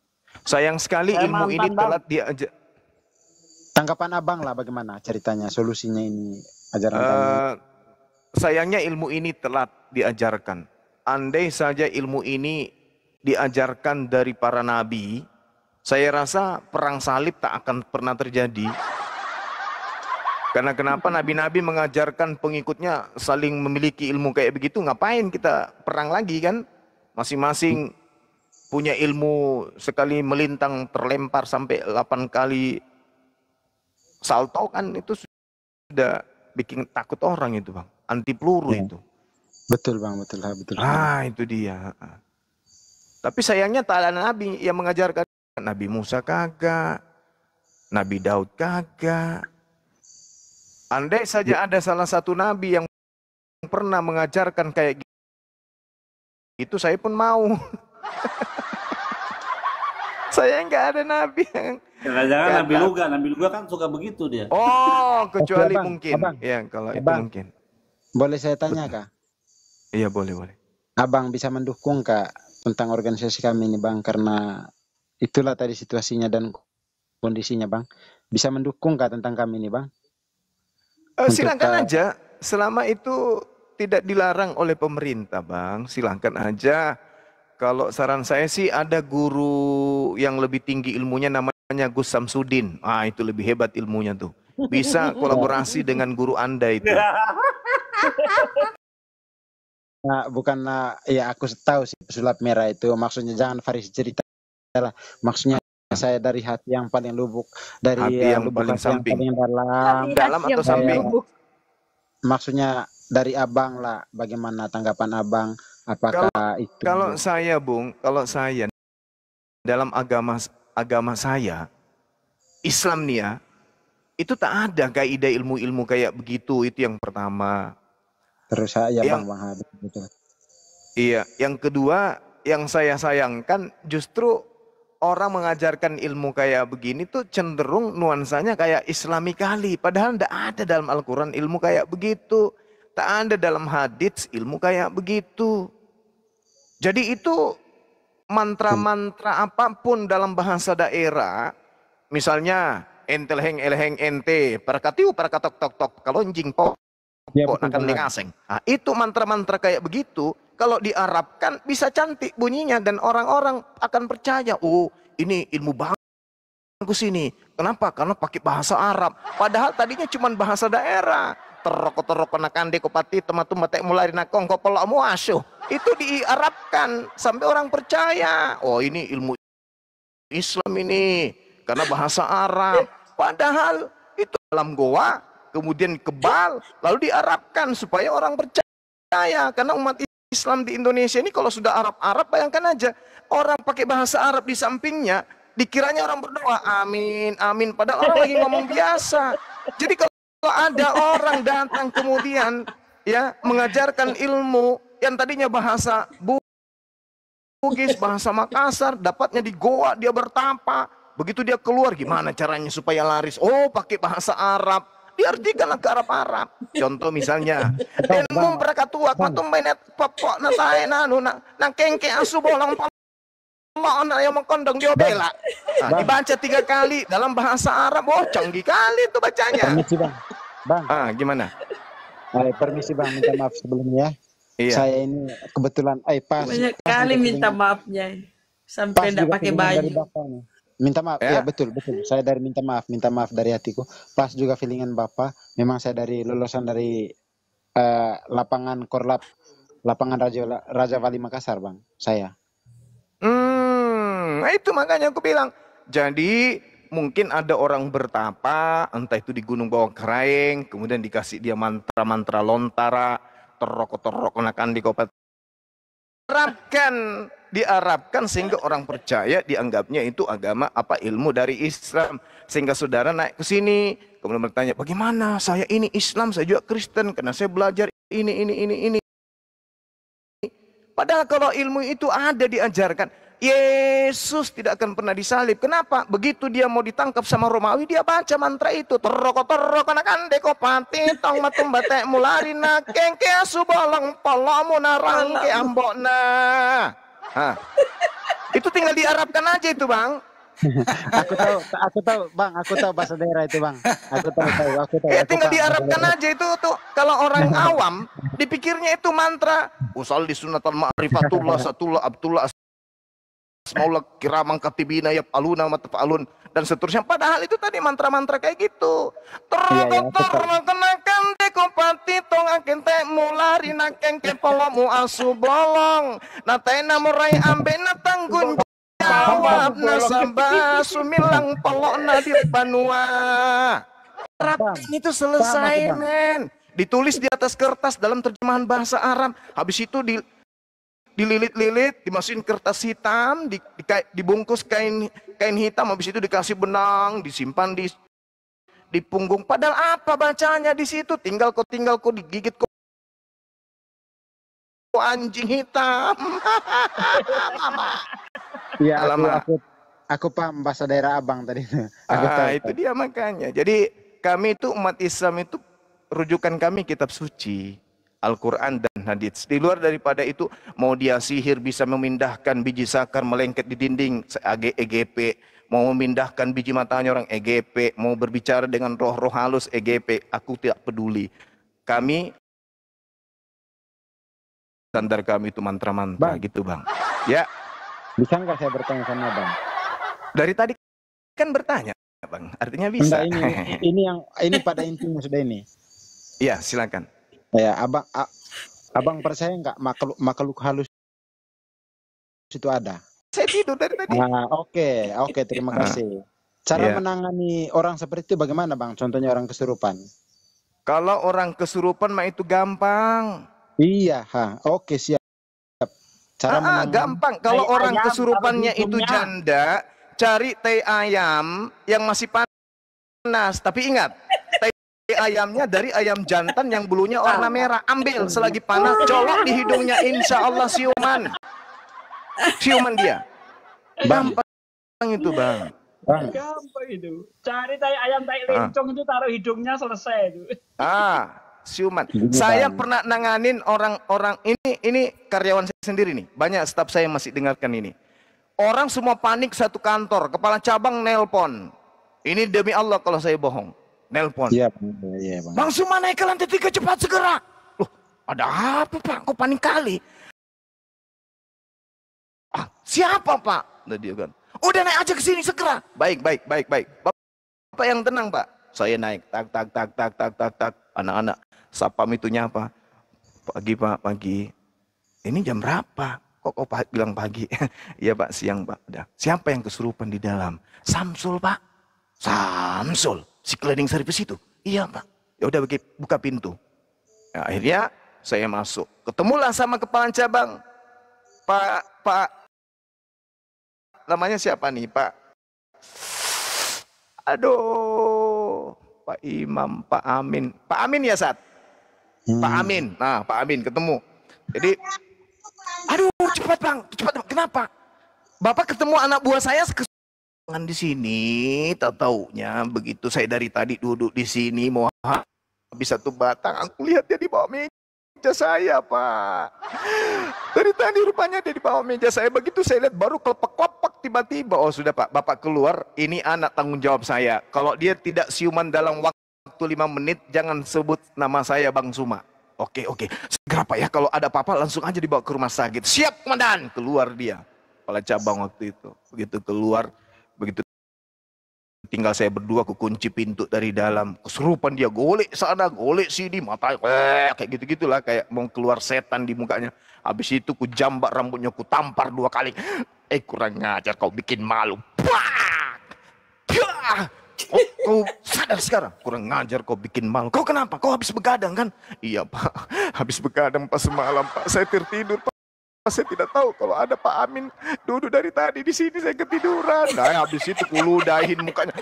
Sayang sekali saya ilmu ini bang. telat diajak. Tanggapan abang lah bagaimana ceritanya, solusinya ini ajaran uh, Sayangnya ilmu ini telat diajarkan andai saja ilmu ini diajarkan dari para nabi, saya rasa perang salib tak akan pernah terjadi. Karena kenapa nabi-nabi mengajarkan pengikutnya saling memiliki ilmu kayak begitu, ngapain kita perang lagi kan? Masing-masing punya ilmu sekali melintang terlempar sampai 8 kali salto kan itu sudah bikin takut orang itu bang. Anti peluru iya. itu. Betul bang, betul ha, betul. Ah itu dia. Tapi sayangnya tak ada nabi yang mengajarkan. Nabi Musa kagak, Nabi Daud kagak. Andai saja ya. ada salah satu nabi yang pernah mengajarkan kayak gitu, itu saya pun mau. saya nggak ada nabi yang Jangan-jangan Nabi Luga, Nabi Luga kan suka begitu dia. Oh, kecuali abang, mungkin. Abang, ya, kalau abang, ya, itu mungkin. Boleh saya tanya kak? Iya boleh boleh. Abang bisa mendukung kak tentang organisasi kami ini bang karena itulah tadi situasinya dan kondisinya bang. Bisa mendukung kak tentang kami ini bang? Eh, uh, silakan aja selama itu tidak dilarang oleh pemerintah bang. Silahkan aja. Kalau saran saya sih ada guru yang lebih tinggi ilmunya namanya Gus Samsudin. Ah itu lebih hebat ilmunya tuh. Bisa kolaborasi dengan guru Anda itu. bukan ya aku tahu sih sulap merah itu maksudnya jangan Faris cerita lah maksudnya saya dari hati yang paling lubuk dari hati ya yang lubuk paling hati samping yang paling dalam hati dalam atau samping maksudnya dari abang lah bagaimana tanggapan abang apakah kalau, itu kalau saya bung kalau saya dalam agama agama saya Islam nih ya itu tak ada kaidah ilmu-ilmu kayak begitu itu yang pertama terus saya ya, yang, Bang Wahab gitu. Iya, yang kedua yang saya sayangkan justru orang mengajarkan ilmu kayak begini tuh cenderung nuansanya kayak islami kali. Padahal tidak ada dalam Al-Quran ilmu kayak begitu. Tak ada dalam hadits ilmu kayak begitu. Jadi itu mantra-mantra apapun dalam bahasa daerah. Misalnya entel entelheng elheng ente, perkatiu perkatok tok tok, kalau njing po ya, oh, akan Neng asing. Nah, itu mantra-mantra kayak begitu kalau diarabkan bisa cantik bunyinya dan orang-orang akan percaya, oh ini ilmu bagus ini. Kenapa? Karena pakai bahasa Arab. Padahal tadinya cuma bahasa daerah. terok kena nakande kopati tematu matek mulai nakong kopolo muasuh. Itu diarabkan sampai orang percaya. Oh ini ilmu Islam ini karena bahasa Arab. Padahal itu dalam goa kemudian kebal, lalu diarabkan supaya orang percaya. Karena umat Islam di Indonesia ini kalau sudah Arab-Arab, bayangkan aja orang pakai bahasa Arab di sampingnya, dikiranya orang berdoa, amin, amin. Padahal orang lagi ngomong biasa. Jadi kalau ada orang datang kemudian ya mengajarkan ilmu yang tadinya bahasa Bugis, bahasa Makassar, dapatnya di Goa, dia bertapa, Begitu dia keluar, gimana caranya supaya laris? Oh, pakai bahasa Arab diartikanlah ke Arab-Arab. Contoh misalnya, dan berakatua mereka menet popok na sae na anu na nang kengke asu bolong mau nah, Mohon yang mengkondong dia bela. Nah, dibaca tiga kali dalam bahasa Arab, oh canggih kali tuh bacanya. Permisi bang, bang. Ah gimana? Ay, eh, permisi bang, minta maaf sebelumnya. Iya. Saya ini kebetulan, eh pas. Banyak pas, kali minta maafnya, sampai tidak pakai baju minta maaf ya? ya betul betul saya dari minta maaf minta maaf dari hatiku pas juga feelingan bapak memang saya dari lulusan dari uh, lapangan korlap lapangan raja raja wali makassar bang saya hmm nah itu makanya aku bilang jadi mungkin ada orang bertapa entah itu di gunung bawah keraeng kemudian dikasih dia mantra mantra lontara terokok terokok nakan di kopet terapkan diarabkan sehingga orang percaya dianggapnya itu agama apa ilmu dari Islam sehingga saudara naik ke sini kemudian bertanya bagaimana saya ini Islam saya juga Kristen karena saya belajar ini ini ini ini padahal kalau ilmu itu ada diajarkan Yesus tidak akan pernah disalib. Kenapa? Begitu dia mau ditangkap sama Romawi, dia baca mantra itu. terroko terroko nakan deko pati, tong matum batek mularina, kengke subolong polomu narang ke ambokna. Hah. Itu tinggal diarabkan aja itu bang. aku tahu, aku tahu, bang, aku tahu bahasa daerah itu bang. Aku tahu, tahu aku tahu. Ya, aku tinggal tahu, diarabkan aja itu tuh. Kalau orang awam dipikirnya itu mantra. Usal di sunatan ma'rifatullah, satullah, abdullah, asmaulah kiramang, katibina, yap aluna, alun dan seterusnya. Padahal itu tadi mantra-mantra kayak gitu. Terlalu, ya, ya, kupati tong akin te mulari nakeng ke polomu asu bolong natai namurai ambe natanggun jawab nasabah sumilang polok nadir banua Rapin itu selesai men ditulis di atas kertas dalam terjemahan bahasa Arab habis itu di dililit-lilit, dimasukin kertas hitam, di, di, dibungkus kain kain hitam, habis itu dikasih benang, disimpan di di punggung. Padahal apa bacanya di situ? Tinggal kau tinggal kau digigit kau anjing hitam. ya, aku, aku, aku paham bahasa daerah Abang tadi. Aku ah, tahu. itu dia makanya. Jadi kami itu umat Islam itu rujukan kami kitab suci. Al-Quran dan hadits. Di luar daripada itu, mau dia sihir bisa memindahkan biji sakar melengket di dinding, EGP, mau memindahkan biji matanya orang EGP, mau berbicara dengan roh-roh halus EGP, aku tidak peduli. Kami standar kami itu mantra-mantra gitu, Bang. Ya. Bisa nggak saya bertanya sama Bang? Dari tadi kan bertanya, Bang. Artinya bisa. Enggak, ini, ini yang ini pada intinya sudah ini. Ya silakan. Ya, Abang Abang percaya nggak makhluk makhluk halus itu ada? gitu dari tadi. Oke, nah, oke, okay, okay, terima nah, kasih. Cara yeah. menangani orang seperti itu bagaimana, Bang? Contohnya orang kesurupan. Kalau orang kesurupan mah itu gampang. Iya, ha. Oke, okay, siap. Cara ah, ah gampang. Kalau tai orang ayam, kesurupannya itu janda, cari teh ayam yang masih panas, tapi ingat, teh ayamnya dari ayam jantan yang bulunya warna merah. Ambil selagi panas, colok di hidungnya, insya Allah siuman. Siuman dia. Gampang itu bang. Bang. itu. Cari tai ayam tai lincong ah. itu taruh hidungnya selesai itu. Ah, siuman. Saya pernah nanganin orang-orang ini ini karyawan saya sendiri nih. Banyak staf saya masih dengarkan ini. Orang semua panik satu kantor, kepala cabang nelpon. Ini demi Allah kalau saya bohong. Nelpon. Iya, iya, iya, Bang. Bang naik ke lantai tiga cepat segera. Loh, ada apa Pak? Kok panik kali? Ah, siapa Pak? Dan dia kan. Udah naik aja ke sini segera. Baik, baik, baik, baik. Bapak yang tenang Pak. Saya naik, tak, tak, tak, tak, tak, tak, tak. Anak-anak, Sapa mitunya nyapa. Pagi Pak, pagi. Ini jam berapa? Kok kok pak bilang pagi? Iya Pak, siang Pak. Udah. Siapa yang kesurupan di dalam? Samsul Pak. Samsul, si cleaning service itu. Iya Pak. Ya udah buka pintu. Ya, akhirnya saya masuk. Ketemulah sama kepala cabang. Pak, Pak namanya siapa nih Pak? Aduh, Pak Imam, Pak Amin. Pak Amin ya saat, Hmm. Pak Amin, nah Pak Amin ketemu. Jadi, aduh cepat bang, cepat bang. Kenapa? Bapak ketemu anak buah saya kesukaan di sini, tak taunya begitu saya dari tadi duduk di sini mau habis satu batang, aku lihat dia di bawah meja meja saya pak. Dari tadi rupanya dia di bawah meja saya. Begitu saya lihat baru kelepek-kelepek tiba-tiba. Oh sudah pak, bapak keluar. Ini anak tanggung jawab saya. Kalau dia tidak siuman dalam waktu lima menit, jangan sebut nama saya Bang Suma. Oke, oke. Segera pak ya, kalau ada apa-apa langsung aja dibawa ke rumah sakit. Siap komandan, keluar dia. Kepala cabang waktu itu. Begitu keluar, Tinggal saya berdua ke kunci pintu dari dalam. keserupan dia golek sana, golek sini, mata eh, kayak gitu-gitulah. Kayak mau keluar setan di mukanya. Habis itu ku jambak rambutnya, ku tampar dua kali. Eh kurang ngajar kau bikin malu. Pak! kau sadar sekarang? Kurang ngajar kau bikin malu. Kau kenapa? Kau habis begadang kan? Iya pak, habis begadang pas semalam pak. Saya tertidur pak. Saya tidak tahu kalau ada Pak Amin duduk dari tadi di sini saya ketiduran. Nah, habis itu kuludahin mukanya.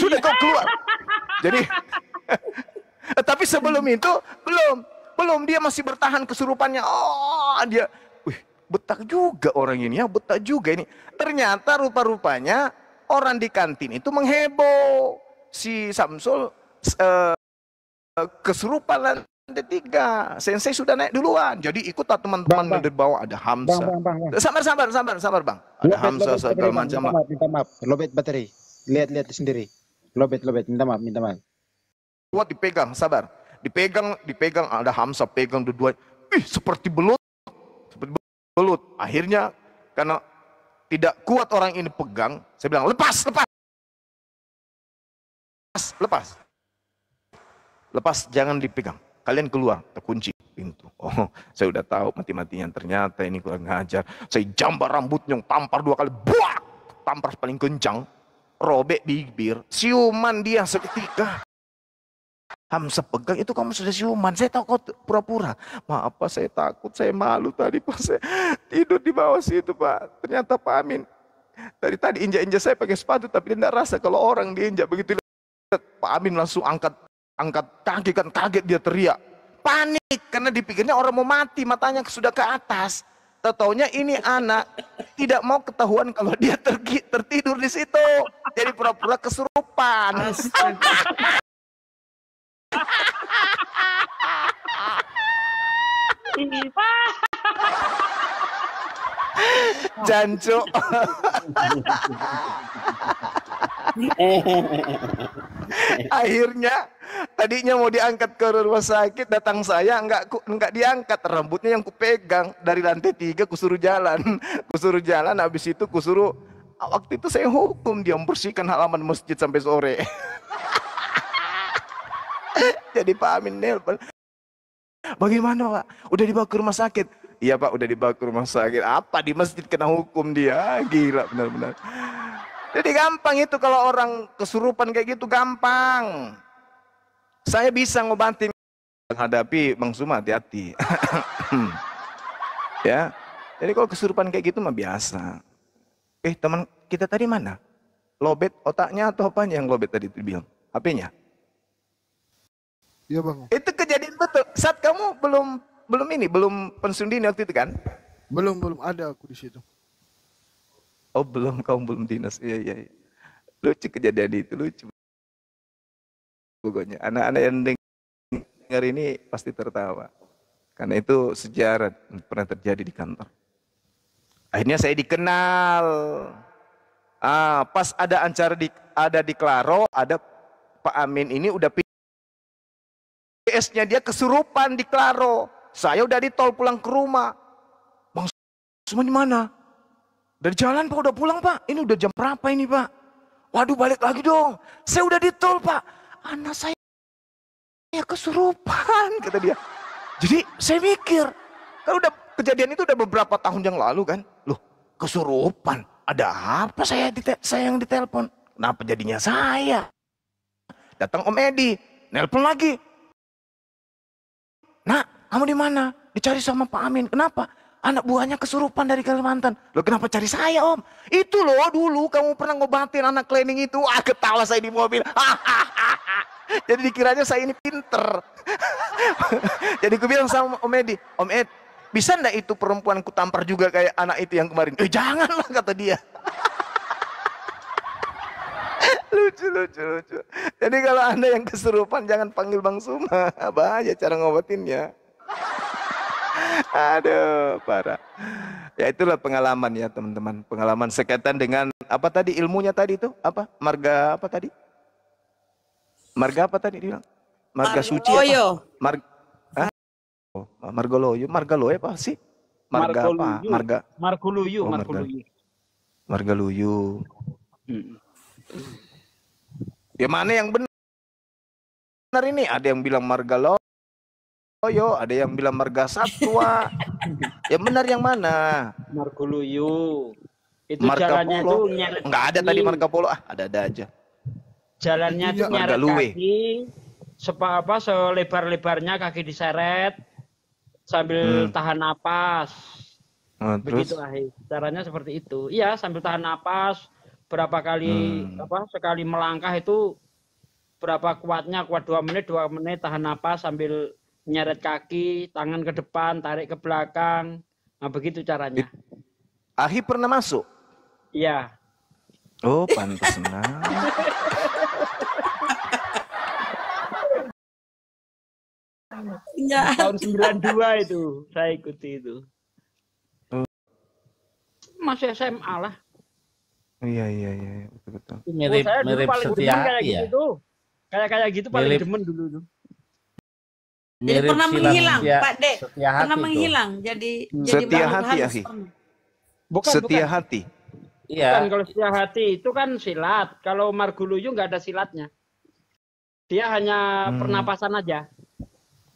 sudah kau keluar. Jadi eh, tapi sebelum itu belum belum dia masih bertahan kesurupannya. Oh, dia wih, betah juga orang ini ya, betah juga ini. Ternyata rupa-rupanya orang di kantin itu mengheboh si Samsul uh, kesurupan tiga sensei sudah naik duluan jadi ikutlah teman-teman dari bawah ada hamsa bang, bang, bang, sabar sabar sabar sabar bang ada lobet, hamsa lobet, segala macam minta maaf, minta maaf lobet bateri. lihat-lihat sendiri lobet lobet minta maaf minta maaf kuat dipegang sabar dipegang dipegang ada hamsa pegang dua-dua ih seperti belut seperti belut akhirnya karena tidak kuat orang ini pegang saya bilang lepas lepas lepas lepas lepas jangan dipegang kalian keluar, terkunci pintu. Oh, saya udah tahu mati matinya ternyata ini kurang ngajar. Saya jambar rambutnya, tampar dua kali, buak! Tampar paling kencang, robek bibir, siuman dia seketika. Hamsa pegang itu kamu sudah siuman. Saya tahu kau pura-pura. Maaf Pak, saya takut, saya malu tadi pas Saya tidur di bawah situ Pak. Ternyata Pak Amin. Dari tadi injak-injak saya pakai sepatu tapi tidak rasa kalau orang diinjak begitu. Pak Amin langsung angkat angkat kaki kan kaget dia teriak. Panik karena dipikirnya orang mau mati, matanya sudah ke atas. Taunya ini anak tidak mau ketahuan kalau dia tergi, tertidur di situ. Jadi pura-pura kesurupan. Jancuk. Akhirnya tadinya mau diangkat ke rumah sakit, datang saya nggak enggak diangkat rambutnya yang kupegang dari lantai tiga, kusuruh jalan, kusuruh jalan. Habis itu kusuruh waktu itu saya hukum dia membersihkan halaman masjid sampai sore. Jadi Pak Amin nelpon. Bagaimana Pak? Udah dibawa ke rumah sakit? Iya Pak, udah dibawa ke rumah sakit. Apa di masjid kena hukum dia? Gila benar-benar. Jadi gampang itu kalau orang kesurupan kayak gitu gampang. Saya bisa ngobatin menghadapi Bang Suma hati-hati. ya. Jadi kalau kesurupan kayak gitu mah biasa. Eh teman kita tadi mana? Lobet otaknya atau apanya yang lobet tadi dibilang? HP-nya? Iya bang. Itu kejadian betul. Saat kamu belum belum ini belum pensiun dini waktu itu kan? Belum belum ada aku di situ. Oh belum, kamu belum dinas. Iya, iya, iya. Lucu kejadian itu, lucu. Pokoknya anak-anak yang dengar ini pasti tertawa. Karena itu sejarah pernah terjadi di kantor. Akhirnya saya dikenal. Ah, pas ada acara di ada di Klaro, ada Pak Amin ini udah PS-nya dia kesurupan di Klaro. Saya udah di tol pulang ke rumah. Bang semuanya di mana? Dari jalan pak udah pulang pak. Ini udah jam berapa ini pak? Waduh balik lagi dong. Saya udah di tol pak. Anak saya ya kesurupan kata dia. Jadi saya mikir. Kan udah kejadian itu udah beberapa tahun yang lalu kan. Loh kesurupan. Ada apa saya, di saya yang ditelepon? Kenapa jadinya saya? Datang Om Edi, nelpon lagi. Nak, kamu di mana? Dicari sama Pak Amin. Kenapa? Anak buahnya kesurupan dari Kalimantan. Lo kenapa cari saya om? Itu loh dulu kamu pernah ngobatin anak cleaning itu. Ah ketawa saya di mobil. Jadi dikiranya saya ini pinter. Jadi gue bilang sama Om Edi. Om Ed, bisa ndak itu perempuan ku tampar juga kayak anak itu yang kemarin? Eh janganlah kata dia. lucu lucu lucu. Jadi kalau anda yang kesurupan jangan panggil Bang Suma, bahaya cara ngobatinnya. Aduh, parah. Ya itulah pengalaman ya teman-teman. Pengalaman sekaitan dengan apa tadi ilmunya tadi itu? Apa? Marga apa tadi? Marga apa tadi dia Marga Mar suci apa? Mar oh, marga loyo marga loyo apa sih? Marga Margoluyu. apa? Marga loyo oh, Marga Loyo. Hmm. Ya mana yang benar? Benar ini ada yang bilang marga Loyo. Koyo, oh, ada yang bilang Marga Satwa. yang benar yang mana? Marguluyu. Itu marga jalannya Polo. tuh Enggak ada tadi Marga Polo. Ah, ada-ada aja. Jalannya itu, itu nyeret kaki. Sepa apa selebar-lebarnya kaki diseret sambil hmm. tahan napas. Nah, terus? Begitu akhir. Caranya seperti itu. Iya, sambil tahan napas berapa kali hmm. apa sekali melangkah itu berapa kuatnya kuat dua menit dua menit tahan napas sambil nyeret kaki, tangan ke depan, tarik ke belakang. Nah, begitu caranya. Ahi pernah masuk? Iya. Oh, pantas nah. Enggak. Tahun 92 itu saya ikuti itu. Oh. Masih SMA lah. Iya iya iya betul betul. Mirip oh, mirip kayak kayak Gitu, kayak kayak gitu paling demen dulu tuh. Mirip jadi pernah menghilang, setia, Pak Dek. Setia hati pernah menghilang, itu. jadi jadi setia hati, halus, Bukan, setia bukan. hati. Iya. Bukan kalau setia hati itu kan silat. Kalau Marguluyu nggak ada silatnya. Dia hanya hmm. pernapasan aja.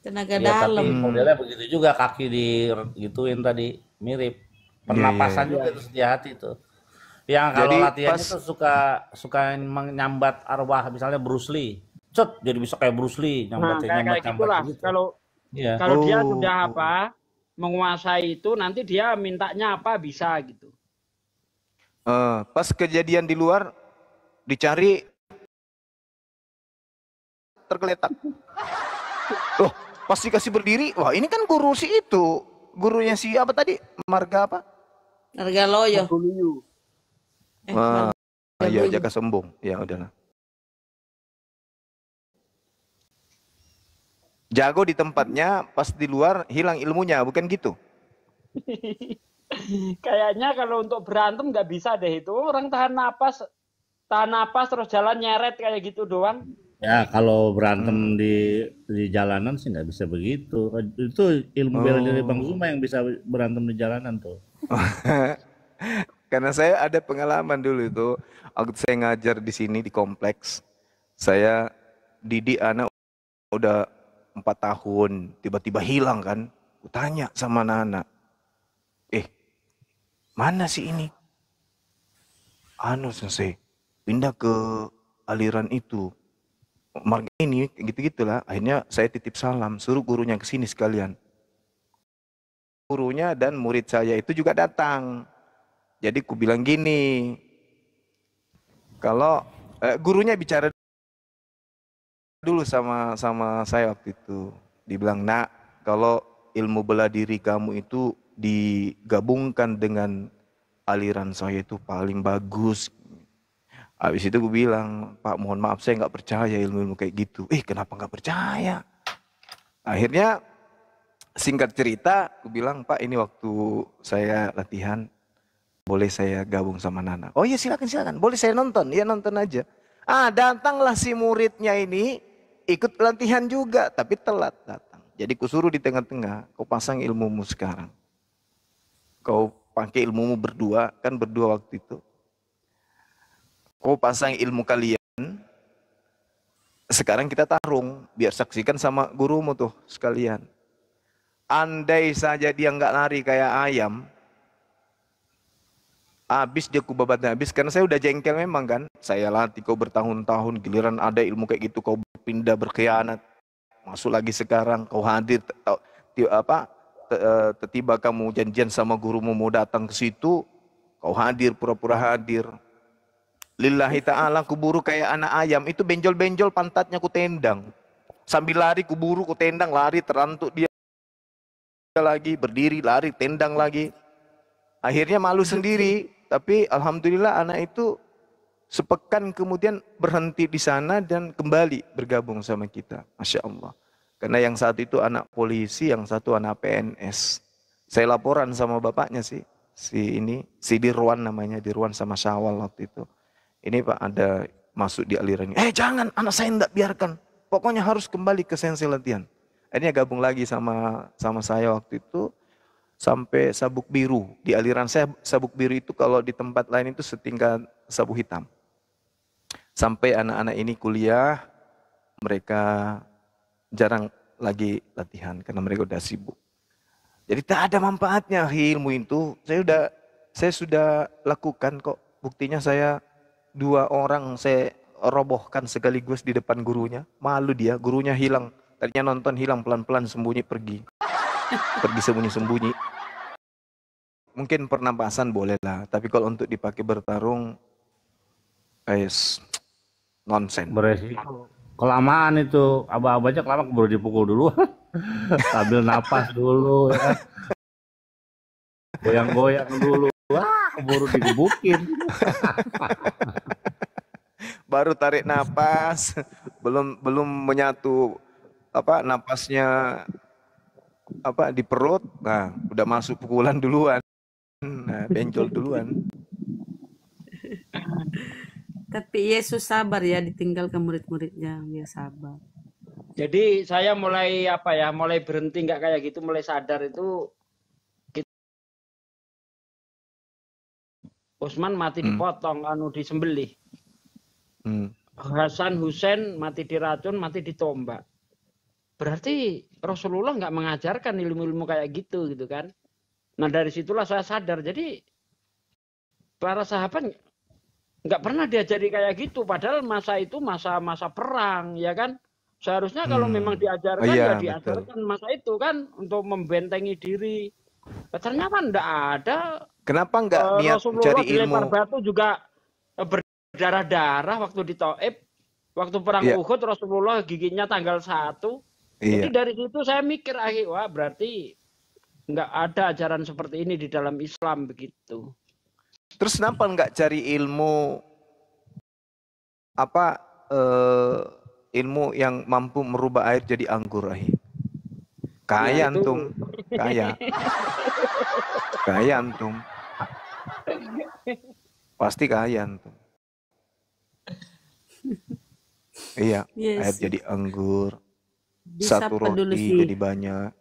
Tenaga ya, dalam. Tapi modelnya begitu juga kaki di gituin tadi mirip. Pernapasan yeah, iya. juga itu setia hati itu. Yang kalau latihan pas... itu suka suka menyambat arwah misalnya Bruce Lee cet jadi bisa kayak Bruce Lee yang nah, kayak, kayak gitu. Kalau ya. kalau oh. dia sudah apa menguasai itu nanti dia mintanya apa bisa gitu. Uh, pas kejadian di luar dicari tergeletak. Loh, pas dikasih berdiri, wah ini kan guru si itu, gurunya si apa tadi? Marga apa? Marga Loyo. Marga Loyo. Eh, wah, iya jaga sembung. Ya udahlah. Jago di tempatnya, pas di luar hilang ilmunya, bukan gitu? Kayaknya kalau untuk berantem nggak bisa deh itu. Orang tahan napas, tahan napas terus jalan nyeret kayak gitu doang. Ya kalau berantem hmm. di di jalanan sih nggak bisa begitu. Itu ilmu oh. bela diri oh. Bang Zuma yang bisa berantem di jalanan tuh. Karena saya ada pengalaman dulu itu, waktu saya ngajar di sini di kompleks, saya Didi anak udah empat tahun, tiba-tiba hilang kan. Gue tanya sama anak-anak, eh mana sih ini? Anu sensei, pindah ke aliran itu. Marga ini gitu-gitulah. Akhirnya saya titip salam, suruh gurunya ke sini sekalian. Gurunya dan murid saya itu juga datang. Jadi ku bilang gini, kalau eh, gurunya bicara dulu sama sama saya waktu itu dibilang nak kalau ilmu bela diri kamu itu digabungkan dengan aliran saya itu paling bagus Habis itu gue bilang, Pak mohon maaf saya nggak percaya ilmu-ilmu kayak gitu. Eh kenapa nggak percaya? Akhirnya singkat cerita gue bilang, Pak ini waktu saya latihan, boleh saya gabung sama Nana? Oh iya silakan silakan, boleh saya nonton? Iya nonton aja. Ah datanglah si muridnya ini ikut latihan juga tapi telat datang. Jadi kusuruh di tengah-tengah, kau pasang ilmumu sekarang. Kau pakai ilmumu berdua, kan berdua waktu itu. Kau pasang ilmu kalian, sekarang kita tarung, biar saksikan sama gurumu tuh sekalian. Andai saja dia nggak lari kayak ayam, Habis dia kubabatnya habis karena saya udah jengkel memang kan. Saya latih kau bertahun-tahun giliran ada ilmu kayak gitu kau pindah berkhianat. Masuk lagi sekarang kau hadir apa e, tiba kamu janjian sama gurumu mau datang ke situ kau hadir pura-pura hadir. Lillahi ta'ala kuburu kayak anak ayam itu benjol-benjol pantatnya ku tendang. Sambil lari kuburu ku tendang lari terantuk dia lagi berdiri lari tendang lagi. Akhirnya malu sendiri tapi alhamdulillah anak itu sepekan kemudian berhenti di sana dan kembali bergabung sama kita. Masya Allah. Karena yang satu itu anak polisi, yang satu anak PNS. Saya laporan sama bapaknya sih, si ini, si Dirwan namanya, Dirwan sama Syawal waktu itu. Ini Pak ada masuk di aliran Eh jangan, anak saya tidak biarkan. Pokoknya harus kembali ke sensi latihan. Akhirnya gabung lagi sama sama saya waktu itu sampai sabuk biru. Di aliran saya sabuk biru itu kalau di tempat lain itu setinggal sabuk hitam. Sampai anak-anak ini kuliah, mereka jarang lagi latihan karena mereka udah sibuk. Jadi tak ada manfaatnya ilmu itu. Saya sudah saya sudah lakukan kok. Buktinya saya dua orang saya robohkan sekaligus di depan gurunya. Malu dia, gurunya hilang. Tadinya nonton hilang pelan-pelan sembunyi pergi. Pergi sembunyi-sembunyi mungkin pernapasan boleh lah, tapi kalau untuk dipakai bertarung, guys, eh, nonsen. Beresiko. Kelamaan itu, abah-abah aja kelamaan baru dipukul dulu. Sambil napas dulu ya. Kan? Goyang-goyang dulu. Wah, baru digebukin. baru tarik napas, belum belum menyatu apa napasnya apa di perut. Nah, udah masuk pukulan duluan. Hmm. Nah, benjol duluan. Tapi Yesus sabar ya ditinggal ke murid-muridnya, dia sabar. Jadi saya mulai apa ya, mulai berhenti nggak kayak gitu, mulai sadar itu Usman mati hmm. dipotong, hmm. anu disembelih. Hmm. Hasan Husain mati diracun, mati ditombak. Berarti Rasulullah nggak mengajarkan ilmu-ilmu kayak gitu gitu kan? Nah dari situlah saya sadar. Jadi para sahabat nggak pernah diajari kayak gitu. Padahal masa itu masa-masa perang, ya kan? Seharusnya kalau hmm. memang diajarkan iya, ya diajarkan betul. masa itu kan untuk membentengi diri. Ternyata enggak ada. Kenapa enggak uh, eh, niat Rasulullah cari ilmu? batu juga eh, berdarah-darah waktu di Taib. Waktu perang yeah. Uhud Rasulullah giginya tanggal satu. Yeah. Jadi iya. dari situ saya mikir, wah berarti nggak ada ajaran seperti ini di dalam Islam begitu. Terus kenapa nggak cari ilmu apa uh, ilmu yang mampu merubah air jadi anggur ahi? Kaya ya, antum, kaya, kaya antum, pasti kaya antum. Iya, yes. air jadi anggur, Bisa satu roti jadi banyak.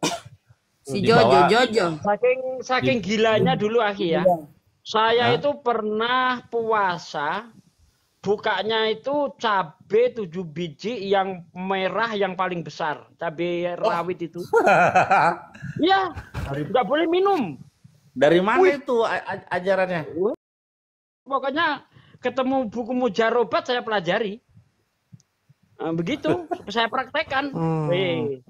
Si Jojo, Jojo. Saking saking gilanya dulu Aki ya. Iya. Saya Hah? itu pernah puasa bukanya itu cabe tujuh biji yang merah yang paling besar, cabe oh. rawit itu. Iya. nggak boleh minum. Dari mana Wih. itu ajarannya? Pokoknya ketemu buku mujarobat saya pelajari. Eh, begitu saya praktekkan. Hmm.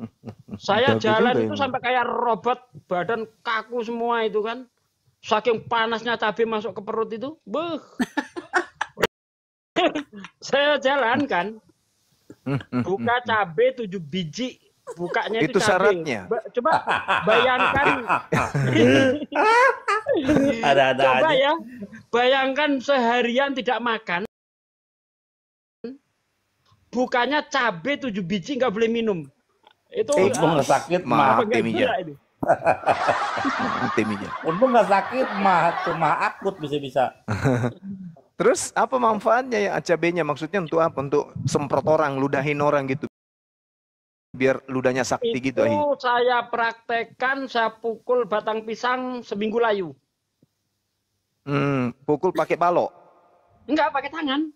Saya Udah jalan itu ya. sampai kayak robot, badan kaku semua itu kan. Saking panasnya cabai masuk ke perut itu. Beuh. saya jalan kan. Buka cabe tujuh biji. Bukanya itu, itu syaratnya. Ba coba bayangkan. ada, ada, coba ya. Bayangkan seharian tidak makan bukannya cabe tujuh biji nggak boleh minum. Itu eh, ah, nggak sakit maaf timnya. Timinya. Untung nggak sakit mah ya. ya. cuma akut bisa-bisa. Terus apa manfaatnya ya cabenya? Maksudnya untuk apa? Untuk semprot orang, ludahin orang gitu biar ludahnya sakti itu gitu. Itu saya praktekkan, saya pukul batang pisang seminggu layu. Hmm, pukul pakai balok? Enggak, pakai tangan.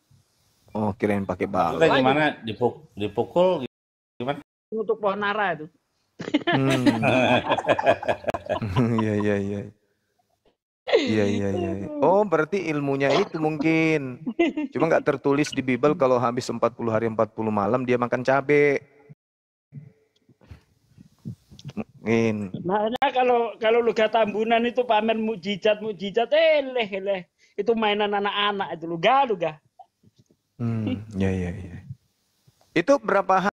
Oh, kirain pakai bal. gimana dipuk dipukul gimana? Untuk pohon nara itu. Hmm. Iya iya iya. Iya iya iya. Oh, berarti ilmunya itu mungkin. Cuma nggak tertulis di Bible kalau habis 40 hari 40 malam dia makan cabe. Mungkin. Makanya kalau kalau luka tambunan itu pamer mujizat mujizat eh leh leh. Itu mainan anak-anak itu luga luga. Hmm, ya ya ya. Itu berapa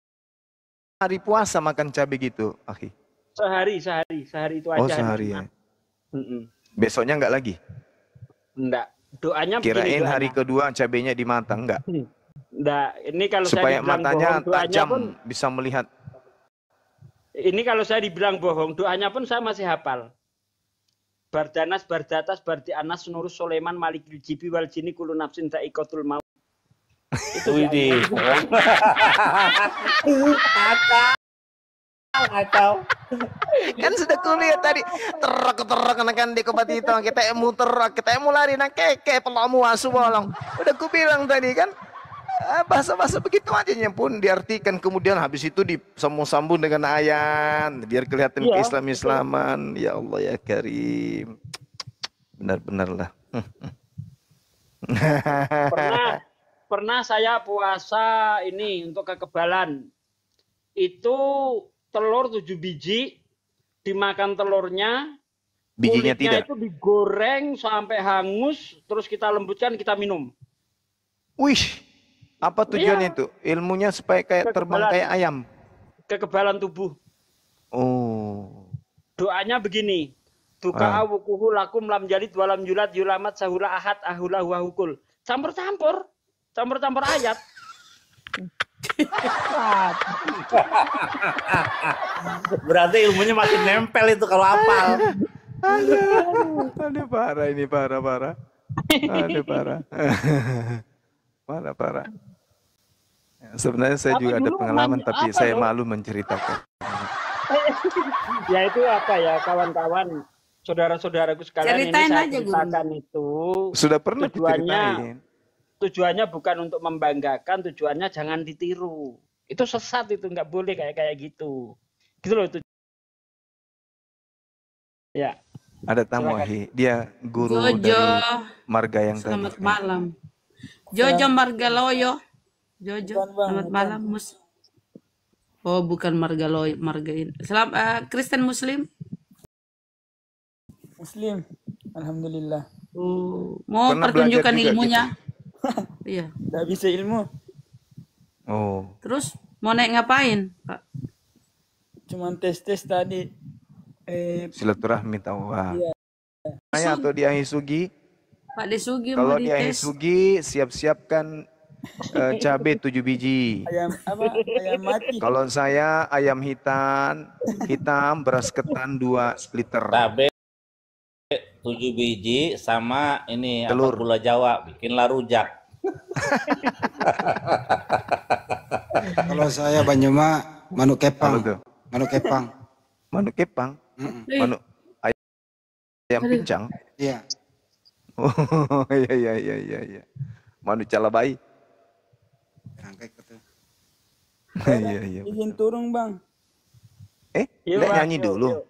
hari puasa makan cabai gitu, Aki? Sehari, sehari, sehari itu aja. Oh, sehari ya. Besoknya enggak lagi? Enggak. Doanya Kirain begini, hari kedua cabainya di mata, enggak? Enggak. Hmm. Ini kalau Supaya saya matanya bohong, tajam pun, bisa melihat. Ini kalau saya dibilang bohong, doanya pun saya masih hafal. Bardanas, bardatas, bardianas, nurus, soleman, malik, jibi, Waljini, kulunafsin, ta'ikotul maut itu Widih. atau, atau kan sudah kulihat tadi terak kena kan di kobat itu kita muter kita lari nak keke pelamu asu bolong udah ku bilang tadi kan bahasa-bahasa begitu aja pun diartikan kemudian habis itu disambung-sambung dengan ayat biar kelihatan ya, islaman ya Allah ya Karim benar-benar lah pernah pernah saya puasa ini untuk kekebalan. Itu telur tujuh biji dimakan telurnya bijinya tidak itu digoreng sampai hangus terus kita lembutkan kita minum wih apa tujuannya iya. itu ilmunya supaya kayak kekebalan. terbang kayak ayam kekebalan tubuh oh doanya begini buka ah. wukuhu lakum lam jalid walam yulat yulamat sahula ahad ahula wahukul campur-campur campur-campur ayat. Berarti ilmunya makin nempel itu kalau apal. Aduh, aduh parah ini parah parah. Aduh parah. parah parah. Ya, sebenarnya saya apa juga ada pengalaman tapi saya dong? malu menceritakan. ya itu apa ya kawan-kawan saudara-saudaraku sekalian Ceritain ini saya ceritakan itu. Sudah pernah tujuannya tujuannya bukan untuk membanggakan, tujuannya jangan ditiru. Itu sesat itu nggak boleh kayak kayak gitu. Gitu loh itu. Ya. Ada tamu Hi. Dia guru Jojo. dari marga yang Selamat tadi. malam. Jojo marga loyo Jojo, selamat malam Mus. Oh, bukan marga Marga marga Selam uh, Kristen Muslim? Muslim. Alhamdulillah. Oh, mau Pernah pertunjukan ilmunya? Gitu. iya nggak bisa ilmu oh terus mau naik ngapain pak cuman tes tes tadi eh silaturahmi tahu Pak iya. atau di Ahisugi Pak Desugi kalau di Ahisugi siap-siapkan uh, cabe tujuh biji. Ayam apa? Ayam mati. Kalau saya ayam hitam, hitam beras ketan dua liter. Cabe tujuh biji sama ini Telur. gula Jawa, bikinlah rujak. Kalau saya Banyuma manuk kepang. manuk kepang. manuk kepang. Mm Manu ayam, pincang. Iya. Oh iya iya iya iya iya. Manu calabai. Iya iya. Izin turun, Bang. Eh, iya, nyanyi dulu.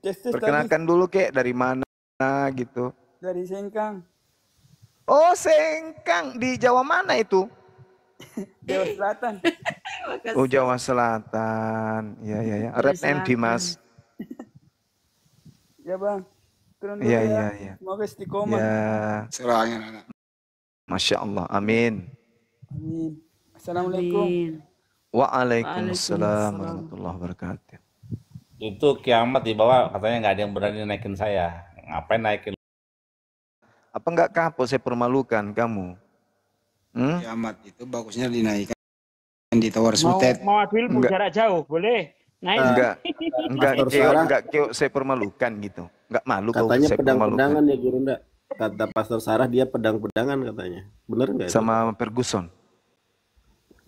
Iya, iya. Perkenalkan dulu kek dari mana nah gitu. Dari Sengkang. Oh Sengkang di Jawa mana itu? Jawa Selatan. oh Jawa Selatan. Ya ya ya. Red and Dimas. ya bang. Turun dulu ya, ya. ya, ya. Semoga istiqomah. Ya. Serangin anak. Masya Allah. Amin. Amin. Assalamualaikum. Waalaikumsalam warahmatullahi wabarakatuh. Itu kiamat di bawah katanya nggak ada yang berani naikin saya ngapain naikin? Apa enggak kapok saya permalukan kamu? Hmm? Kiamat itu bagusnya dinaikkan di Tower Sutet. Mau, mau adu jarak jauh, boleh? Naik. Enggak, enggak, enggak, enggak saya permalukan gitu. Enggak malu Katanya pedang-pedangan ya Guru enggak? Kata Pastor Sarah dia pedang-pedangan katanya. Bener enggak? Sama itu? Ferguson.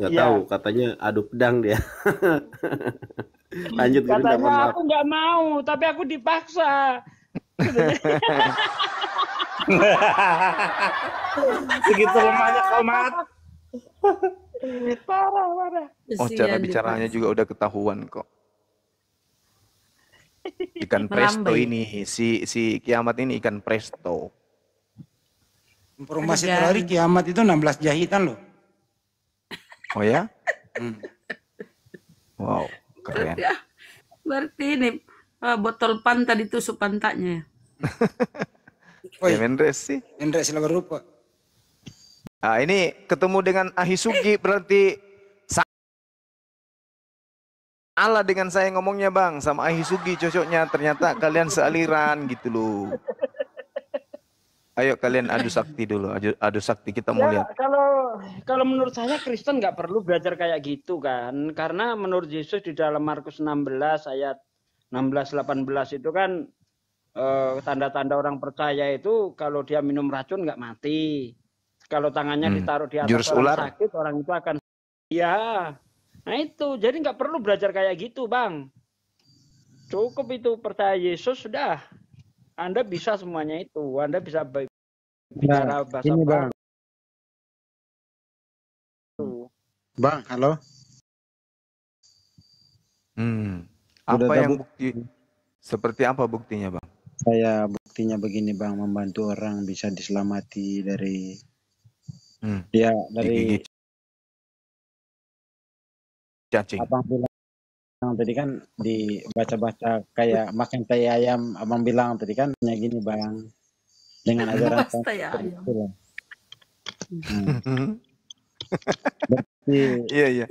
Enggak ya. tahu, katanya adu pedang dia. Lanjut Guru Katanya aku enggak mau, tapi aku dipaksa. Segitu lemahnya komat. parah, parah. Oh, cara bicaranya juga udah ketahuan kok. Ikan presto ini, si si kiamat ini ikan presto. Informasi terakhir kiamat itu 16 jahitan loh. Oh ya? Hmm. Wow, keren. Berarti ini uh, botol pan tadi tuh Oi. Ya Mendres sih. Mendres sila rupa. Ah, ini ketemu dengan Ahisugi berarti Allah dengan saya ngomongnya bang sama Ahisugi cocoknya ternyata kalian sealiran gitu loh. Ayo kalian adu sakti dulu, adu, adu sakti kita mau ya, lihat. Kalau kalau menurut saya Kristen nggak perlu belajar kayak gitu kan, karena menurut Yesus di dalam Markus 16 ayat 16-18 itu kan eh, tanda-tanda eh, orang percaya itu kalau dia minum racun nggak mati. Kalau tangannya hmm. ditaruh di atas Jurus orang ular. sakit, orang itu akan... Ya, nah itu. Jadi nggak perlu belajar kayak gitu, Bang. Cukup itu percaya Yesus, sudah. Anda bisa semuanya itu. Anda bisa bicara bahasa ini bang bang halo hmm apa Udah yang bukti? Seperti apa buktinya, Bang? Saya buktinya begini, Bang, membantu orang bisa diselamati dari hmm. ya dari Digigit. cacing. Abang bilang tadi kan dibaca-baca kayak makan tai ayam, Abang bilang tadi kan hanya gini, Bang. Dengan ajaran kan ayam. Gitu hmm. Iya, iya.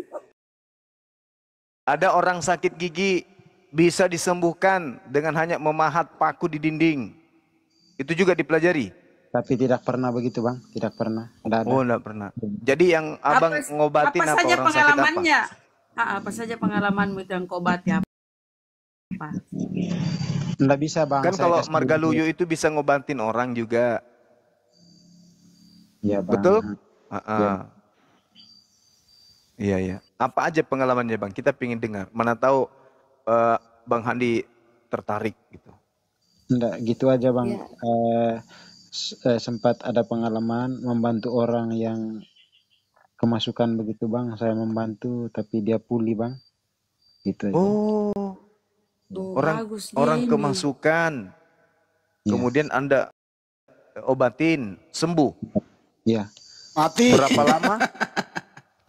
Ada orang sakit gigi bisa disembuhkan dengan hanya memahat paku di dinding. Itu juga dipelajari. Tapi tidak pernah begitu bang, tidak pernah. Tidak ada. Oh, tidak pernah. Jadi yang abang apa, ngobatin apa, apa saja orang pengalamannya? sakit apa? Ha, apa saja pengalamanmu yang kau obati apa? apa? bisa bang. Kan kalau margaluyu itu bisa ngobatin orang juga. Iya bang. Betul? Uh -uh. Iya iya. Apa aja pengalamannya bang? Kita ingin dengar. Mana tahu uh, Bang Handi tertarik gitu? Enggak, gitu aja Bang. Ya. Uh, eh, sempat ada pengalaman membantu orang yang kemasukan begitu Bang. Saya membantu tapi dia pulih Bang. Gitu aja. Oh. Tuh, orang orang kemasukan. Ya. Kemudian Anda obatin, sembuh. Iya. Mati. Berapa lama?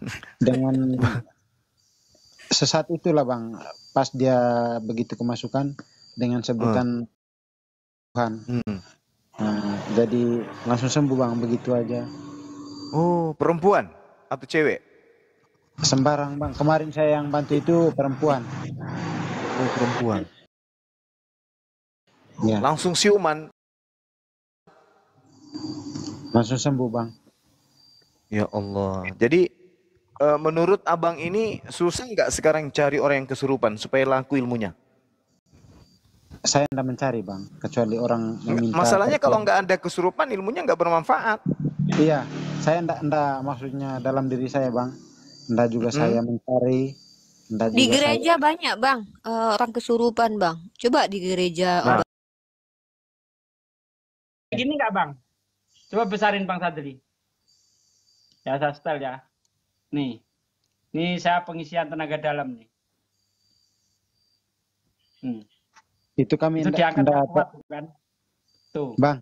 Dengan sesaat itulah Bang pas dia begitu kemasukan dengan sebutan hmm. Tuhan. Hmm. Nah, jadi langsung sembuh bang begitu aja. Oh perempuan atau cewek? Sembarang bang. Kemarin saya yang bantu itu perempuan. Oh perempuan. Ya. Langsung siuman. Langsung sembuh bang. Ya Allah. Jadi Eh, menurut abang ini susah nggak sekarang cari orang yang kesurupan supaya laku ilmunya? Saya tidak mencari bang, kecuali orang meminta. Masalahnya kalau nggak ada kesurupan ilmunya nggak bermanfaat. Iya, saya ndak ndak maksudnya dalam diri saya bang, ndak juga hmm. saya mencari. di gereja saya... banyak bang uh, orang kesurupan bang. Coba di gereja. Nah. Gini nggak bang? Coba besarin bang Sadri. Ya saya setel ya. Nih. Ini saya pengisian tenaga dalam nih. Hmm. Itu kami itu diangkat anda, kuat, bukan? Tuh. Bang.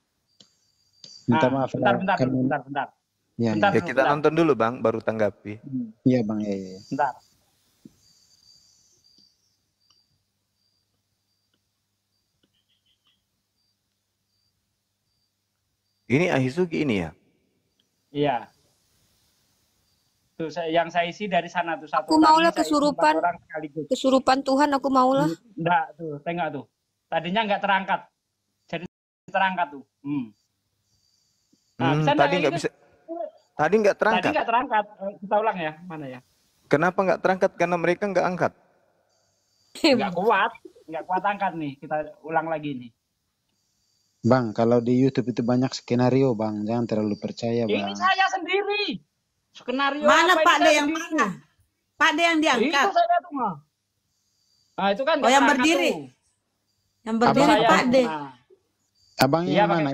Minta nah, maaf. Bentar, ya, bentar, kami... bentar, bentar. Ya, bentar, ya. ya kita bentar. nonton dulu Bang, baru tanggapi. Hmm. Iya hmm. Bang, ya, ya. Bentar. Ini Ahisugi ini ya? Iya. Tuh, gitu. yang saya isi dari sana tuh satu. Aku maulah kesurupan. Orang sekaligus. Kesurupan Tuhan aku maulah. Hmm, enggak tuh, tengok tuh. Tadinya enggak terangkat. Jadi terangkat tuh. Hmm. Nah, hmm, tadi enggak bisa. Tadi enggak terangkat. Tadi enggak terangkat. Eh, kita ulang ya, mana ya? Kenapa enggak terangkat? Karena mereka enggak angkat. Enggak kuat, enggak kuat angkat nih. Kita ulang lagi nih. Bang, kalau di YouTube itu banyak skenario, Bang. Jangan terlalu percaya, Bang. Ini saya sendiri. Skenario mana Pak De yang diri? mana? Pak De yang diangkat. Itu saya tunggu. Ah itu kan oh, yang berdiri. Tuh. Yang berdiri Abang Pak De. Nah. Abangnya yang iya, mana?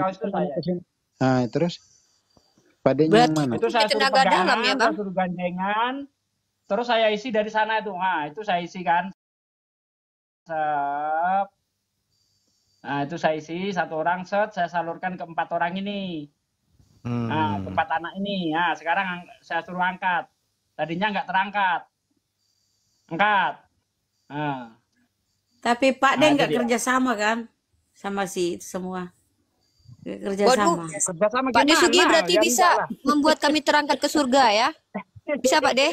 Ah terus Pak De yang mana? Itu saya suruh pegangan, dalam ya, Bang. suruh gandengan. Terus saya isi dari sana itu. Nah, itu saya isi kan. Sep. Nah, itu saya isi satu orang set, saya salurkan ke empat orang ini. Ah, hmm. Nah, tempat anak ini. Nah, sekarang saya suruh angkat. Tadinya nggak terangkat. Angkat. Nah. Tapi Pak nah, Deng nggak nggak kerja sama kan? Sama si itu semua. Kerjasama. Waduh, ya, sama Pak De Sugi berarti ya, bisa ya, membuat kami terangkat ke surga ya? Bisa Pak De?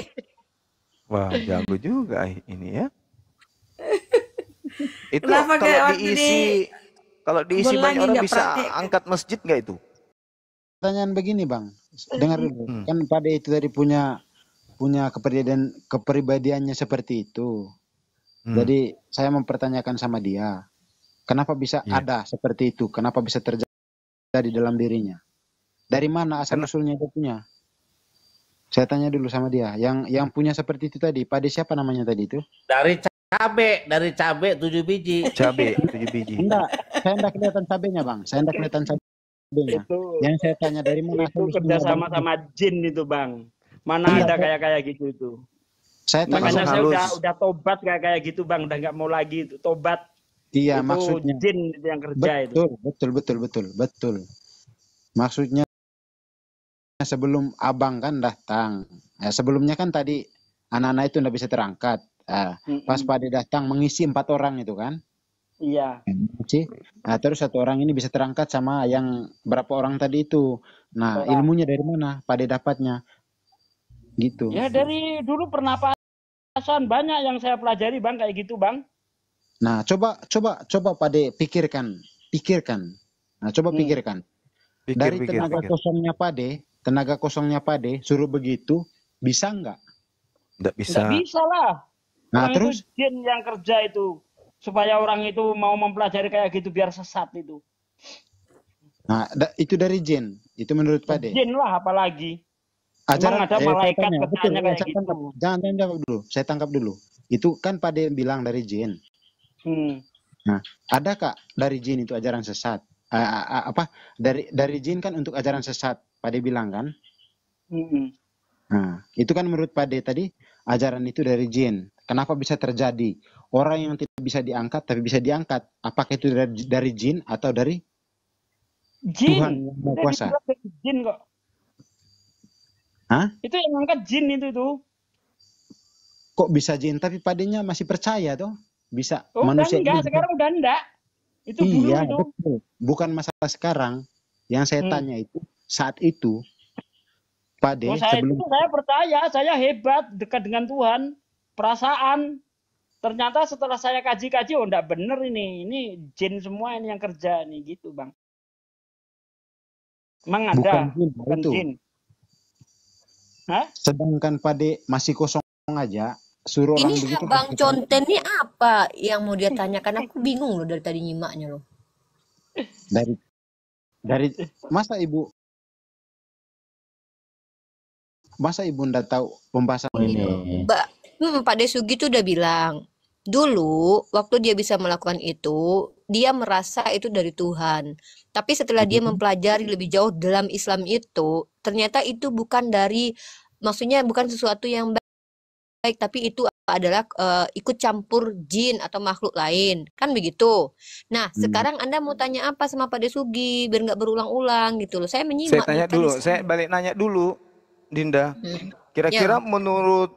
Wah, jago juga ini ya. itu Kenapa kalau diisi di, kalau diisi banyak orang bisa praktik. angkat masjid nggak itu? pertanyaan begini bang eh, dengar hmm. dulu hmm. kan pada itu tadi punya punya kepribadian kepribadiannya seperti itu hmm. jadi saya mempertanyakan sama dia kenapa bisa yeah. ada seperti itu kenapa bisa terjadi dalam dirinya dari mana asal usulnya itu punya saya tanya dulu sama dia yang yang punya seperti itu tadi pada siapa namanya tadi itu dari cabe dari cabe tujuh biji cabe tujuh biji enggak saya enggak kelihatan cabenya bang saya enggak kelihatan cabe Bung, itu yang saya tanya dari mana itu kerja sama sama jin itu bang mana iya, ada kayak kayak gitu itu saya makanya saya halus. udah udah tobat kayak kayak gitu bang udah nggak mau lagi itu tobat iya itu maksudnya jin itu yang kerja betul, itu betul betul betul betul betul maksudnya sebelum abang kan datang ya, sebelumnya kan tadi anak-anak itu nggak bisa terangkat mm -hmm. pas pada datang mengisi empat orang itu kan Iya. Hmm, sih. Nah, terus satu orang ini bisa terangkat sama yang berapa orang tadi itu. Nah, Betul. ilmunya dari mana? Pada dapatnya. Gitu. Ya, dari dulu pernah pernapasan banyak yang saya pelajari, Bang, kayak gitu, Bang. Nah, coba coba coba Pade pikirkan, pikirkan. Nah, coba hmm. pikirkan. Pikir, dari pikir, tenaga pikir. kosongnya Pade, tenaga kosongnya Pade suruh begitu, bisa nggak? Nggak bisa. Nggak bisa lah. Nah, Orang terus jin yang kerja itu supaya orang itu mau mempelajari kayak gitu biar sesat itu. Nah, da itu dari jin. Itu menurut Pade. Jin lah apalagi. Ajaran Memang ada eh, malaikat ya. saya betul, kayak gitu. Tangkap, jangan, jangan jawab dulu. Saya tangkap dulu. Itu kan Pade bilang dari jin. Hmm. Nah, ada kak dari jin itu ajaran sesat? Uh, apa dari dari jin kan untuk ajaran sesat? Pade bilang kan? Hmm. Nah, itu kan menurut Pade tadi ajaran itu dari jin. Kenapa bisa terjadi? orang yang tidak bisa diangkat tapi bisa diangkat. Apakah itu dari, dari jin atau dari jin. Tuhan yang mau Kuasa? Jin kok. Hah? Itu yang angkat jin itu tuh. Kok bisa jin tapi padanya masih percaya tuh Bisa oh, manusia. Enggak, sekarang udah enggak. Itu iya, Betul. Bukan masalah sekarang. Yang saya hmm. tanya itu saat itu pada oh, saya sebelum itu saya percaya, saya hebat dekat dengan Tuhan, perasaan Ternyata setelah saya kaji-kaji, oh enggak bener ini. Ini jin semua ini yang kerja nih gitu bang. Memang ada. Bukan jin. Bukan itu. jin. Hah? Sedangkan Pade masih kosong aja. Suruh ini orang ini begitu. Bang Conten ini apa yang mau dia tanyakan? Aku bingung loh dari tadi nyimaknya loh. Dari dari masa ibu masa ibu ndak tahu pembahasan ini? Mbak Hmm, Pak Desugi tuh udah bilang dulu waktu dia bisa melakukan itu dia merasa itu dari Tuhan tapi setelah dia mhm. mempelajari lebih jauh dalam Islam itu ternyata itu bukan dari maksudnya bukan sesuatu yang baik tapi itu adalah uh, ikut campur jin atau makhluk lain kan begitu nah hmm. sekarang anda mau tanya apa sama Pak Desugi biar nggak berulang-ulang gitu loh saya menyimak saya tanya gitu kan dulu saya balik nanya dulu Dinda hmm. kira-kira hmm. ya. menurut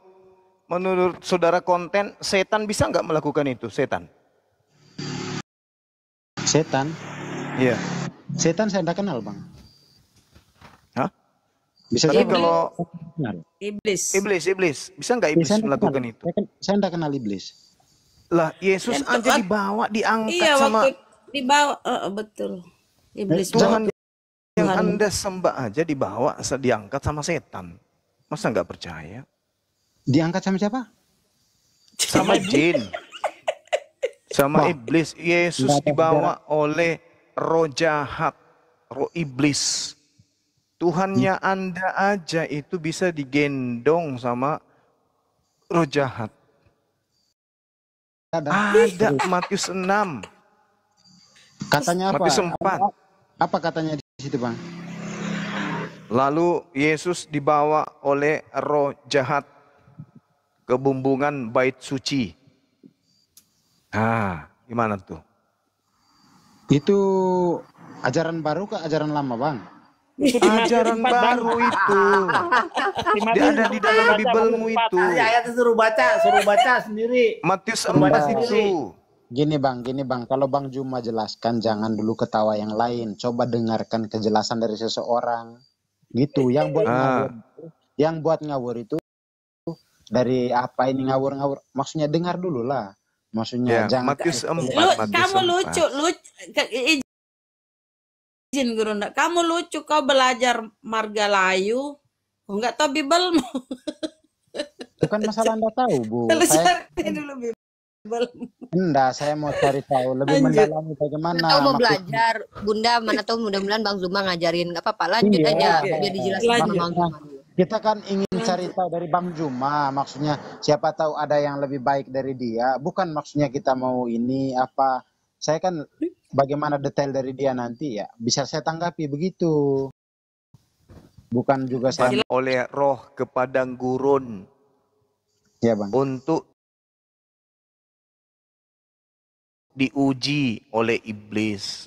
Menurut saudara konten, setan bisa nggak melakukan itu? Setan? Setan? Iya. Setan saya tidak kenal, Bang. Hah? Bisa Tapi iblis. kalau iblis. Iblis, iblis. Bisa nggak ya, iblis ya, melakukan kenal. itu? Saya tidak kenal iblis. Lah, Yesus ya, aja dibawa, diangkat iya, sama waktu dibawa, uh, betul. Iblis. Tuhan yang Anda sembah aja dibawa, diangkat sama setan. Masa nggak percaya? Diangkat sama siapa? Sama jin. sama Wah. iblis. Yesus dibawa ada. oleh roh jahat, roh iblis. Tuhannya hmm. Anda aja itu bisa digendong sama roh jahat. Ada, Ada Matius 6. Katanya apa? Matius 4. Apa, apa katanya di situ, Bang? Lalu Yesus dibawa oleh roh jahat kebumbungan bait suci. Nah, gimana tuh? Itu ajaran baru ke ajaran lama, Bang? Itu ajaran di baru bang. itu. Dia ada di dalam Bibelmu itu. Ya, itu suruh baca, suruh baca sendiri. Matius 4 itu. Gini Bang, gini Bang, kalau Bang Juma jelaskan jangan dulu ketawa yang lain, coba dengarkan kejelasan dari seseorang. Gitu, yang buat ah. ngawur, yang buat ngawur itu dari apa ini ngawur-ngawur maksudnya dengar dulu lah maksudnya ya, jangan Matius lu, kamu 4. lucu lucu izin guru ndak kamu lucu kau belajar marga layu enggak tahu bibelmu bukan masalah anda tahu bu saya dulu bibelmu Enggak, saya mau cari tahu lebih Anjir. mendalami bagaimana. Tahu mau belajar, Bunda mana tahu mudah-mudahan Bang Zuma ngajarin, nggak apa-apa lanjut iya, aja iya. biar dijelaskan kita kan ingin cari tahu dari Bang Juma, maksudnya siapa tahu ada yang lebih baik dari dia. Bukan maksudnya kita mau ini apa. Saya kan bagaimana detail dari dia nanti ya bisa saya tanggapi begitu. Bukan juga saya oleh roh ke padang gurun. Ya, Bang. Untuk diuji oleh iblis.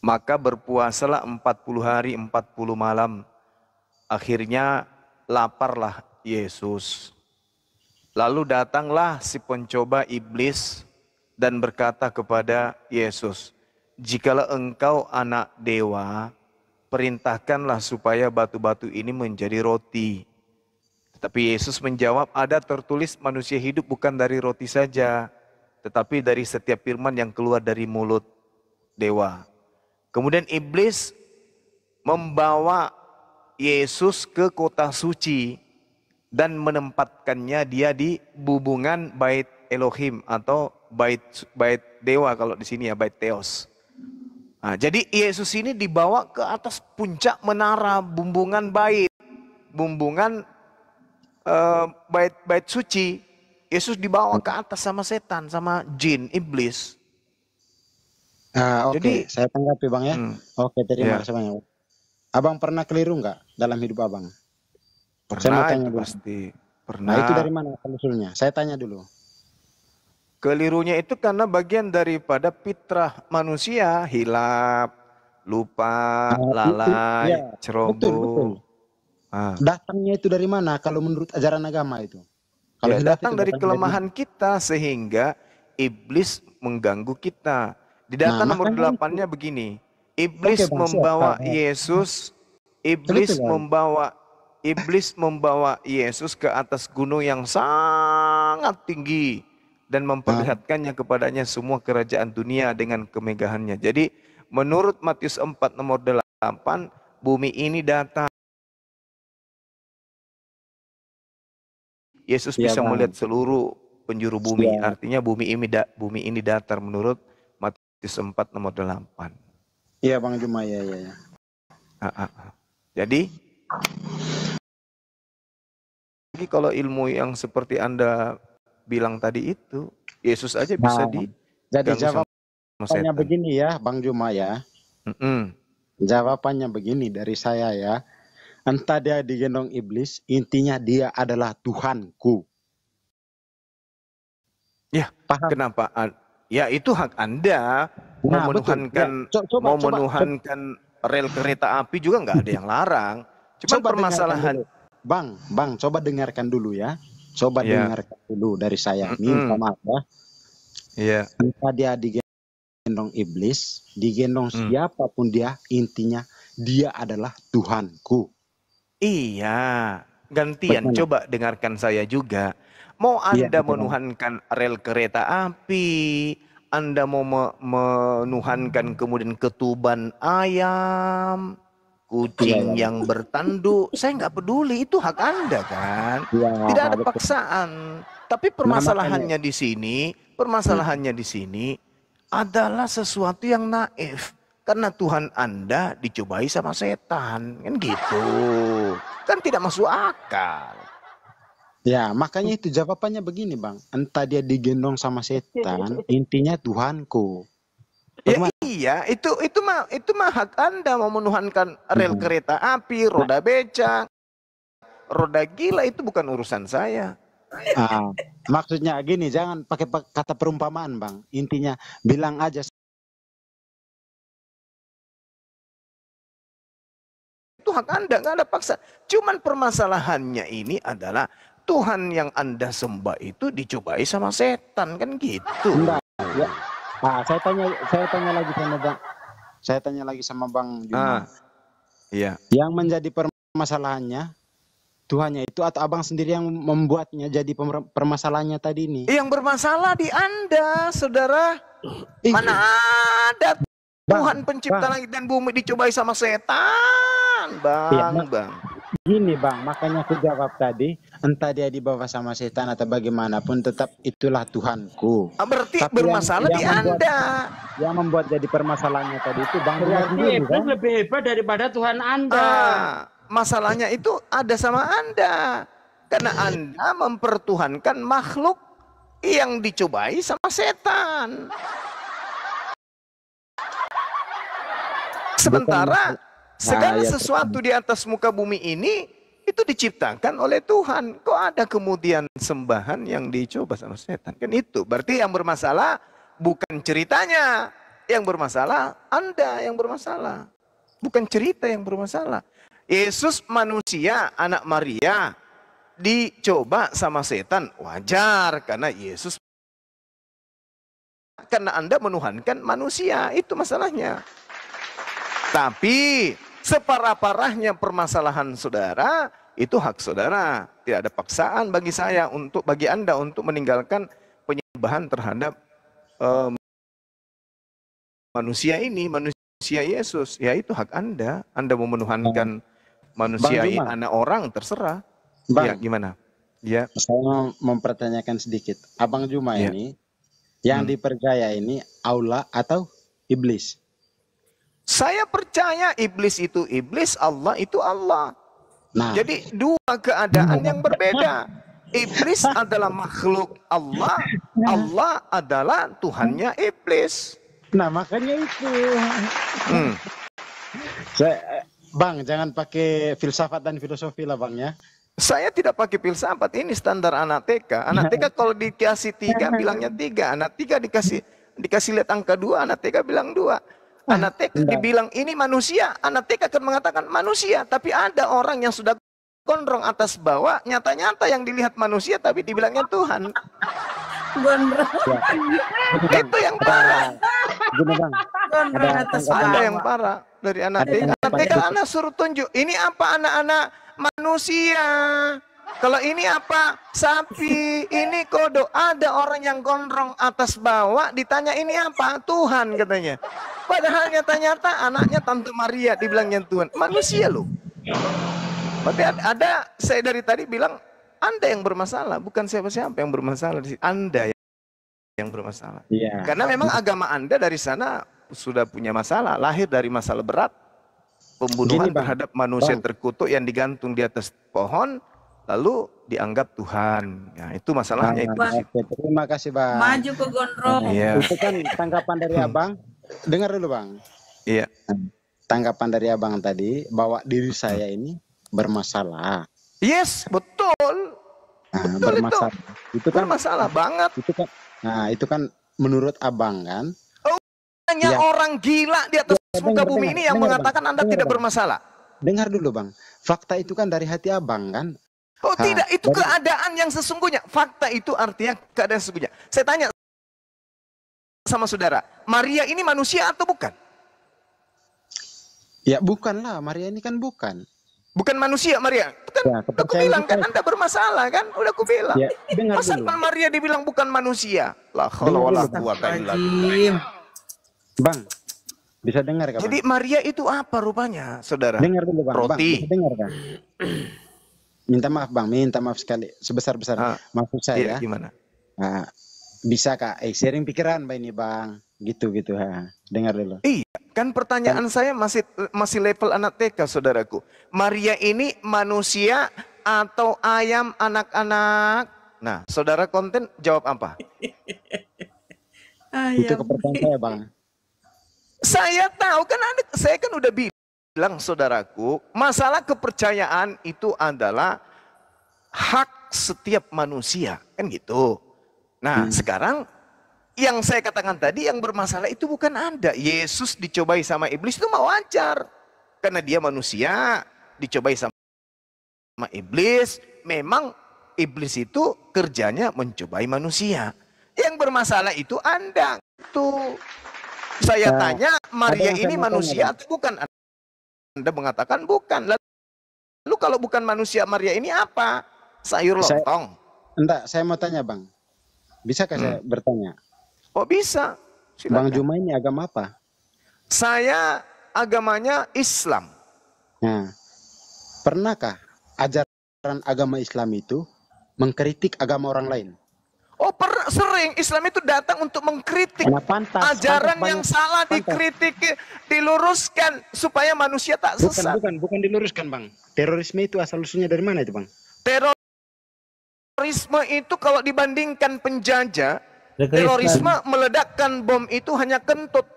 Maka berpuasalah 40 hari 40 malam Akhirnya laparlah Yesus. Lalu datanglah si pencoba iblis dan berkata kepada Yesus, "Jikalau engkau anak dewa, perintahkanlah supaya batu-batu ini menjadi roti." Tetapi Yesus menjawab, "Ada tertulis manusia hidup bukan dari roti saja, tetapi dari setiap firman yang keluar dari mulut dewa." Kemudian iblis membawa Yesus ke kota suci dan menempatkannya dia di bubungan bait Elohim atau bait bait dewa kalau di sini ya bait Theos. Nah, jadi Yesus ini dibawa ke atas puncak menara bumbungan bait, bumbungan uh, bait bait suci. Yesus dibawa ke atas sama setan, sama jin, iblis. Nah, oke, okay. Jadi, saya tanggapi bang ya. Hmm. Oke, okay, terima ya. kasih yeah. banyak. Abang pernah keliru nggak dalam hidup abang? Pernah saya mau tanya dulu. pasti. Pernah. Nah, itu dari mana usulnya? Saya tanya dulu. Kelirunya itu karena bagian daripada fitrah manusia hilap, lupa, nah, lalai, ya. ceroboh. Betul, betul. Ah. Datangnya itu dari mana kalau menurut ajaran agama itu? Kalau ya, datang itu, dari kelemahan dari... kita sehingga iblis mengganggu kita. Di data nah, nomor delapannya begini, iblis okay, bang, membawa siap, Yesus Iblis membawa Iblis membawa Yesus ke atas gunung yang sangat tinggi dan memperlihatkannya kepadanya semua kerajaan dunia dengan kemegahannya. Jadi menurut Matius 4 nomor 8, bumi ini datang. Yesus iya, bisa melihat seluruh penjuru bumi. Ya. Artinya bumi ini da, bumi ini datar menurut Matius 4 nomor 8. Iya Bang Jumaya ya ya ya. Ah, ah, ah. Jadi lagi kalau ilmu yang seperti Anda bilang tadi itu, Yesus aja bisa nah, di Jadi jawabannya begini ya, Bang Juma ya. Mm -mm. Jawabannya begini dari saya ya. Entah dia digendong iblis, intinya dia adalah Tuhanku. Ya, paham. Kenapa? Ya itu hak Anda nah, mau menuhankan ya, co coba, mau menuhankan rel kereta api juga nggak ada yang larang. Cuma permasalahan Bang, Bang, coba dengarkan dulu ya. Coba yeah. dengarkan dulu dari saya. Ini -mm. Minta maaf ya. Iya. Yeah. dia digendong iblis, digendong mm. siapapun dia, intinya dia adalah Tuhanku. Iya. Gantian Bagaimana? coba dengarkan saya juga. Mau iya, Anda ya, menuhankan rel kereta api, anda mau menuhankan kemudian ketuban ayam, kucing ya, yang bertanduk, saya nggak peduli itu hak Anda kan. Ya, Tidak ada paksaan. Tapi permasalahannya di sini, permasalahannya di sini adalah sesuatu yang naif karena Tuhan Anda dicobai sama setan kan gitu. Kan tidak masuk akal. Ya, makanya itu jawabannya begini, Bang. Entah dia digendong sama setan, intinya Tuhanku. Ya, iya, itu itu mah itu mah hak Anda mau menuhankan rel hmm. kereta api, nah. roda becak, roda gila itu bukan urusan saya. Ah, maksudnya gini, jangan pakai kata perumpamaan, Bang. Intinya bilang aja itu hak Anda, nggak ada paksa. Cuman permasalahannya ini adalah Tuhan yang Anda sembah itu dicobai sama setan kan gitu. Enggak, ya. Nah, saya tanya saya tanya lagi sama Bang. Saya tanya lagi sama Bang Juma. Ah, iya. Yang menjadi permasalahannya Tuhannya itu atau abang sendiri yang membuatnya jadi permasalahannya tadi ini? Yang bermasalah di anda, saudara. Mana ada Tuhan bang, pencipta bang. langit dan bumi dicobai sama setan? Bang, iya, Bang, ya, Bang. Gini bang, makanya aku jawab tadi, entah dia dibawa sama setan atau bagaimanapun, tetap itulah Tuhanku. Ah, berarti Tapi bermasalah yang, di yang Anda. yang membuat jadi permasalahannya tadi itu bang. Berarti itu lebih hebat daripada Tuhan Anda. Ah, masalahnya itu ada sama Anda. Karena iya. Anda mempertuhankan makhluk yang dicobai sama setan. Sementara segala nah, iya, sesuatu di atas muka bumi ini itu diciptakan oleh Tuhan. Kok ada kemudian sembahan yang dicoba sama setan? Kan itu. Berarti yang bermasalah bukan ceritanya yang bermasalah, Anda yang bermasalah. Bukan cerita yang bermasalah. Yesus manusia, anak Maria, dicoba sama setan. Wajar, karena Yesus karena Anda menuhankan manusia. Itu masalahnya. Tapi separah-parahnya permasalahan saudara, itu hak saudara. Tidak ada paksaan bagi saya untuk bagi Anda untuk meninggalkan penyembahan terhadap um, manusia ini, manusia Yesus. Ya itu hak Anda. Anda memenuhankan manusia ini anak orang terserah. Ya, Bang, ya gimana? Ya. Saya mempertanyakan sedikit. Abang Juma ya. ini yang hmm. dipercaya ini Allah atau iblis? Saya percaya iblis itu iblis, Allah itu Allah. Nah. Jadi dua keadaan yang berbeda. Iblis adalah makhluk Allah, Allah adalah Tuhannya iblis. Nah makanya itu. Hmm. Saya, bang, jangan pakai filsafat dan filosofi lah bang ya. Saya tidak pakai filsafat, ini standar anak TK. Anak TK kalau dikasih tiga bilangnya tiga, anak tiga dikasih dikasih lihat angka dua, anak TK bilang dua. Anak TK dibilang ini manusia, anak TK akan mengatakan manusia, tapi ada orang yang sudah gondrong atas bawah, nyata-nyata yang dilihat manusia tapi dibilangnya Tuhan. Gondrong. Itu yang parah. Gondrong atas ada yang parah dari anak TK. Anak TK anak suruh tunjuk, ini apa anak-anak manusia. Kalau ini apa? Sapi. Ini kodok, Ada orang yang gondrong atas bawah. Ditanya ini apa? Tuhan katanya. Padahal nyata-nyata anaknya Tante Maria dibilangnya Tuhan. Manusia loh. Berarti ada, saya dari tadi bilang Anda yang bermasalah, bukan siapa-siapa yang bermasalah Anda yang bermasalah. Ya. Karena memang agama Anda dari sana sudah punya masalah, lahir dari masalah berat pembunuhan Gini, terhadap manusia bang. terkutuk yang digantung di atas pohon lalu dianggap Tuhan. Ya, itu masalahnya itu. Nah, gitu. Terima kasih, Bang. Maju ke gondrong. iya. Itu kan tanggapan dari hmm. Abang. Dengar dulu, Bang. Iya. Tanggapan dari Abang tadi bahwa diri saya ini bermasalah. Yes, betul. Nah, betul bermasalah. Itu, itu kan bermasalah banget. Itu kan Nah, itu kan menurut Abang kan? Oh, hanya ya. orang gila di atas ya, muka bumi ini yang dengar, mengatakan bang. Anda dengar, tidak bang. bermasalah. Dengar dulu, Bang. Fakta itu kan dari hati Abang kan? Oh ha, tidak, itu keadaan yang sesungguhnya. Fakta itu artinya keadaan sesungguhnya. Saya tanya sama saudara, Maria ini manusia atau bukan? Ya bukanlah, Maria ini kan bukan. Bukan manusia Maria. Bukan, ya, aku bilang kan Anda bermasalah kan? Udah aku bilang. Ya, Masa dulu. Maria dibilang bukan manusia? lah. Kalau wala quwata Bang, bisa dengar kan? Jadi Maria itu apa rupanya, Saudara? Dengar dulu, Bang. Roti. Bang, bisa dengar kan? Minta maaf Bang, minta maaf sekali sebesar-besar. Ah, Maksud saya. Iya, gimana? Nah, bisa Kak, eh sharing pikiran Bang ini Bang. Gitu gitu ha. Dengar dulu. Iya, kan pertanyaan kan? saya masih masih level anak TK Saudaraku. Maria ini manusia atau ayam anak-anak? Nah, Saudara konten jawab apa? ayam. Itu kepercayaan saya Bang. Saya tahu kan anak, saya kan udah bilang bilang saudaraku, masalah kepercayaan itu adalah hak setiap manusia, kan gitu. Nah, hmm. sekarang yang saya katakan tadi yang bermasalah itu bukan Anda. Yesus dicobai sama iblis itu mau wajar. Karena dia manusia, dicobai sama iblis, memang iblis itu kerjanya mencobai manusia. Yang bermasalah itu Anda. Tuh. Saya nah, tanya, Maria ini manusia atau bukan? Anda mengatakan bukan. Lalu kalau bukan manusia Maria ini apa? Sayur lontong. Saya, entah, saya mau tanya Bang. bisa hmm. saya bertanya? Oh bisa. Silakan. Bang Juma ini agama apa? Saya agamanya Islam. Nah, pernahkah ajaran agama Islam itu mengkritik agama orang lain? Oh per, sering Islam itu datang untuk mengkritik pantas, ajaran pantas, yang pantas, salah pantas. dikritik diluruskan supaya manusia tak bukan, sesat. Bukan bukan diluruskan bang. Terorisme itu asal usulnya dari mana itu bang? Terorisme itu kalau dibandingkan penjajah, terorisme meledakkan bom itu hanya kentut.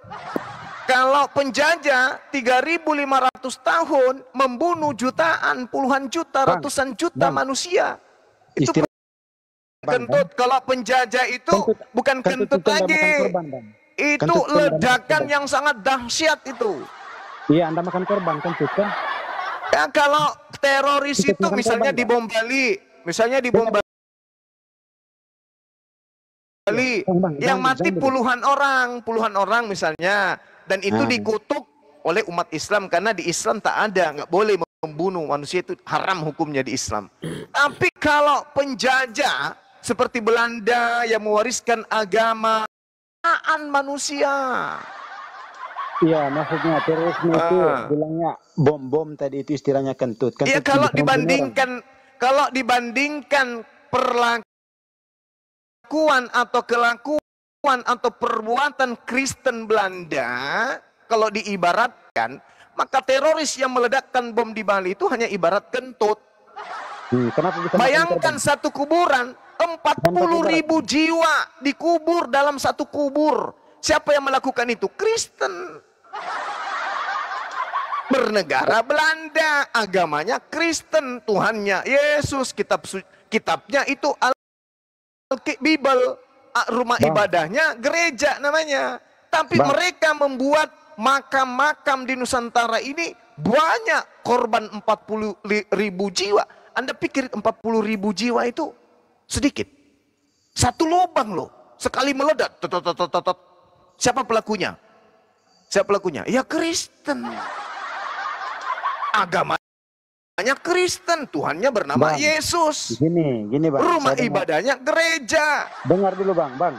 Kalau penjajah 3.500 tahun membunuh jutaan, puluhan juta, ratusan juta bang, manusia. Itu kentut kalau penjajah itu kentut, bukan kentut, kentut lagi korban, itu kentut ledakan yang sangat dahsyat itu iya anda makan korban kentut kan ya kalau teroris kentut itu misalnya korban, di bom Bali misalnya di bom iya, Bali iya, Bang, yang bang, mati puluhan orang, puluhan orang misalnya, dan itu nah. dikutuk oleh umat Islam karena di Islam tak ada, nggak boleh membunuh manusia itu haram hukumnya di Islam. Tapi kalau penjajah seperti Belanda yang mewariskan agama aan manusia. Iya, maksudnya terorisme itu ah. bilangnya bom-bom tadi itu istilahnya kentut. Kan iya, kalau dibandingkan kalau dibandingkan perlakuan atau kelakuan atau perbuatan Kristen Belanda kalau diibaratkan, maka teroris yang meledakkan bom di Bali itu hanya ibarat kentut. Iya, kenapa bisa Bayangkan satu kuburan, 40 ribu jiwa dikubur dalam satu kubur. Siapa yang melakukan itu? Kristen. Bernegara Belanda, agamanya Kristen, Tuhannya Yesus, kitab kitabnya itu Al Bible, rumah ibadahnya gereja namanya. Tapi bah. mereka membuat makam-makam di Nusantara ini banyak korban 40 ribu jiwa anda pikir 40 ribu jiwa itu sedikit. Satu lubang loh. Sekali meledak. Siapa pelakunya? Siapa pelakunya? Ya Kristen. Agama Hanya Kristen, Tuhannya bernama bang, Yesus. Gini, gini bang. Rumah ibadahnya gereja. Dengar dulu bang, bang.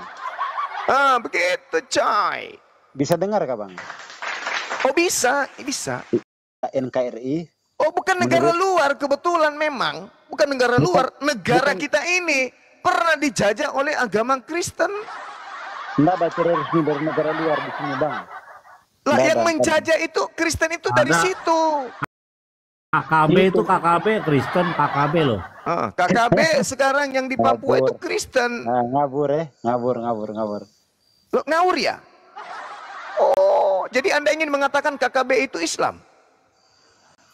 Ah, begitu coy. Bisa dengar kah bang? Oh bisa, bisa. NKRI Oh bukan negara Menurut... luar kebetulan memang bukan negara bukan. luar negara bukan. kita ini pernah dijajah oleh agama Kristen. Enggak baca resmi dari negara luar di sini bang. Lah Nggak, yang menjajah menjajah itu Kristen itu Ada. dari situ. KKB iya, itu KKB Kristen KKB loh. Uh, ah, KKB sekarang yang di Papua ngabur. itu Kristen. Nah, ngabur ya, eh. ngabur ngabur ngabur. Lo ngawur ya? Oh, jadi Anda ingin mengatakan KKB itu Islam?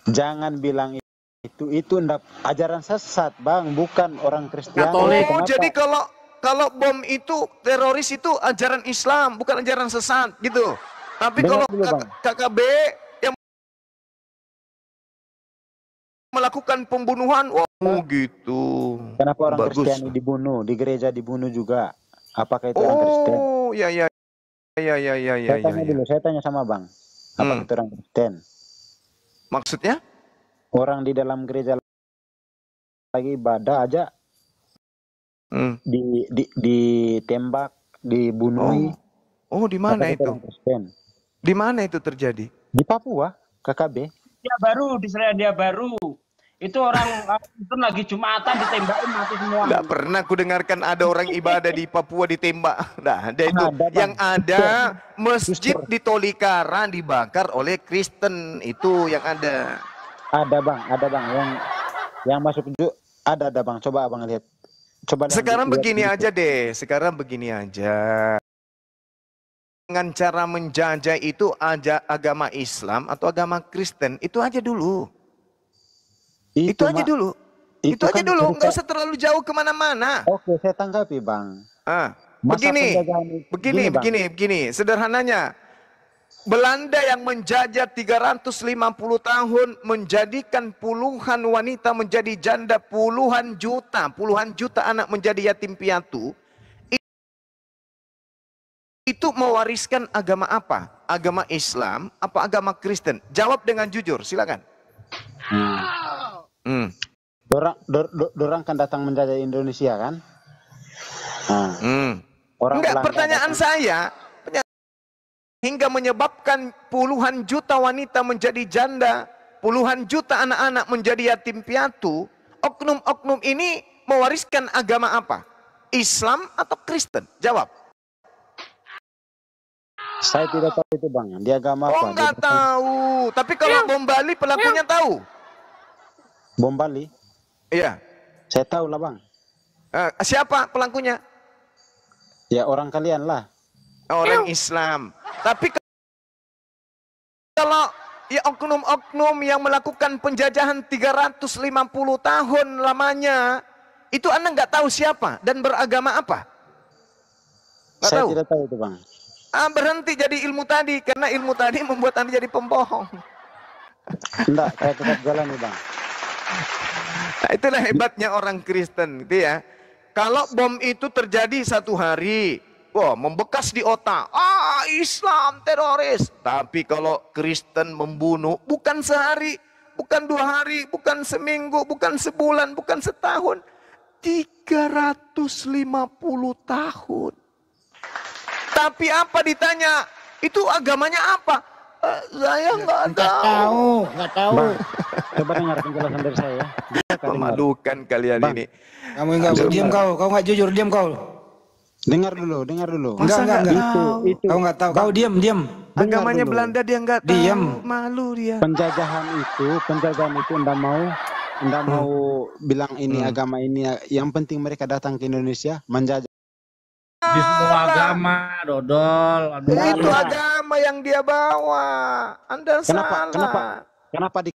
Jangan bilang itu itu ndak ajaran sesat, Bang, bukan orang Kristen. Katolik. Oh, jadi kalau kalau bom itu teroris itu ajaran Islam, bukan ajaran sesat gitu. Tapi Dengar kalau dulu, KKB yang melakukan pembunuhan, oh kenapa? gitu. Kenapa orang Kristen dibunuh, di gereja dibunuh juga? Apakah itu oh, orang Kristen? Oh, ya ya. Ya ya ya ya saya ya. tanya ya, dulu, saya tanya sama Bang. Apa hmm. itu orang Kristen? Maksudnya? Orang di dalam gereja lagi ibadah aja hmm. di, di ditembak, dibunuh. Oh, oh di mana itu? Di mana itu terjadi? Di Papua, KKB. Dia baru, di Selandia Baru. Itu orang itu lagi Jumatan ditembakin mati semua. Enggak pernah ku dengarkan ada orang ibadah di Papua ditembak. Nah, ada itu yang ada iya. masjid di Tolikara dibakar oleh Kristen itu yang ada. Ada Bang, ada Bang yang yang masuk ada ada Bang. Coba Abang lihat. Coba Sekarang lihat, begini lihat. aja deh. Sekarang begini aja dengan cara menjajah itu aja agama Islam atau agama Kristen itu aja dulu. Itu, itu aja dulu. Itu, itu aja kan dulu, nggak usah terlalu jauh kemana-mana. Oke, saya tanggapi, Bang. Ah, begini, begini, begini, bang. begini, begini. Sederhananya, Belanda yang menjajah 350 tahun menjadikan puluhan wanita menjadi janda, puluhan juta, puluhan juta anak menjadi yatim piatu. Itu mewariskan agama apa? Agama Islam apa agama Kristen? Jawab dengan jujur, silakan. Hmm. Hmm. Dorang, dor, dorang kan datang menjajah Indonesia kan? Nah. Hmm. Orang Enggak, pertanyaan saya hingga menyebabkan puluhan juta wanita menjadi janda, puluhan juta anak-anak menjadi yatim piatu, oknum-oknum ini mewariskan agama apa? Islam atau Kristen? Jawab. Saya tidak tahu itu bang, di agama oh, apa? Oh nggak tahu, tapi kalau bom Bali pelakunya tahu. Bom Bali? Iya. Saya tahu lah bang. Uh, siapa pelakunya? Ya orang kalian lah. Orang Eww. Islam. Tapi kalau ya oknum-oknum yang melakukan penjajahan 350 tahun lamanya, itu anda nggak tahu siapa dan beragama apa? Gak Saya tahu. tidak tahu itu bang. Ah, berhenti jadi ilmu tadi karena ilmu tadi membuat anda jadi pembohong. Enggak, saya tetap jalan nih bang. Nah, itulah hebatnya orang Kristen gitu ya. Kalau bom itu terjadi satu hari, wah membekas di otak. Ah, Islam teroris. Tapi kalau Kristen membunuh bukan sehari, bukan dua hari, bukan seminggu, bukan sebulan, bukan setahun. 350 tahun. Tapi apa ditanya? Itu agamanya apa? Saya nggak tahu. tahu. Nggak tahu. Coba dengar penjelasan dari saya. Ya. Memalukan kalian Bang. ini. Kamu nggak diam kau. Kau nggak jujur diam kau. Dengar dulu, dengar dulu. Enggak, enggak, enggak. Itu, itu. Kau enggak tahu. Kau diam, diam. Agamanya dulu. Belanda dia enggak tahu. Diam. Malu dia. Penjajahan itu, penjajahan itu enggak mau enggak hmm. mau bilang ini hmm. agama ini. Yang penting mereka datang ke Indonesia menjajah di semua ah, agama, dodol. Aduh. Itu agama yang dia bawa. Anda kenapa, salah. Kenapa? Kenapa di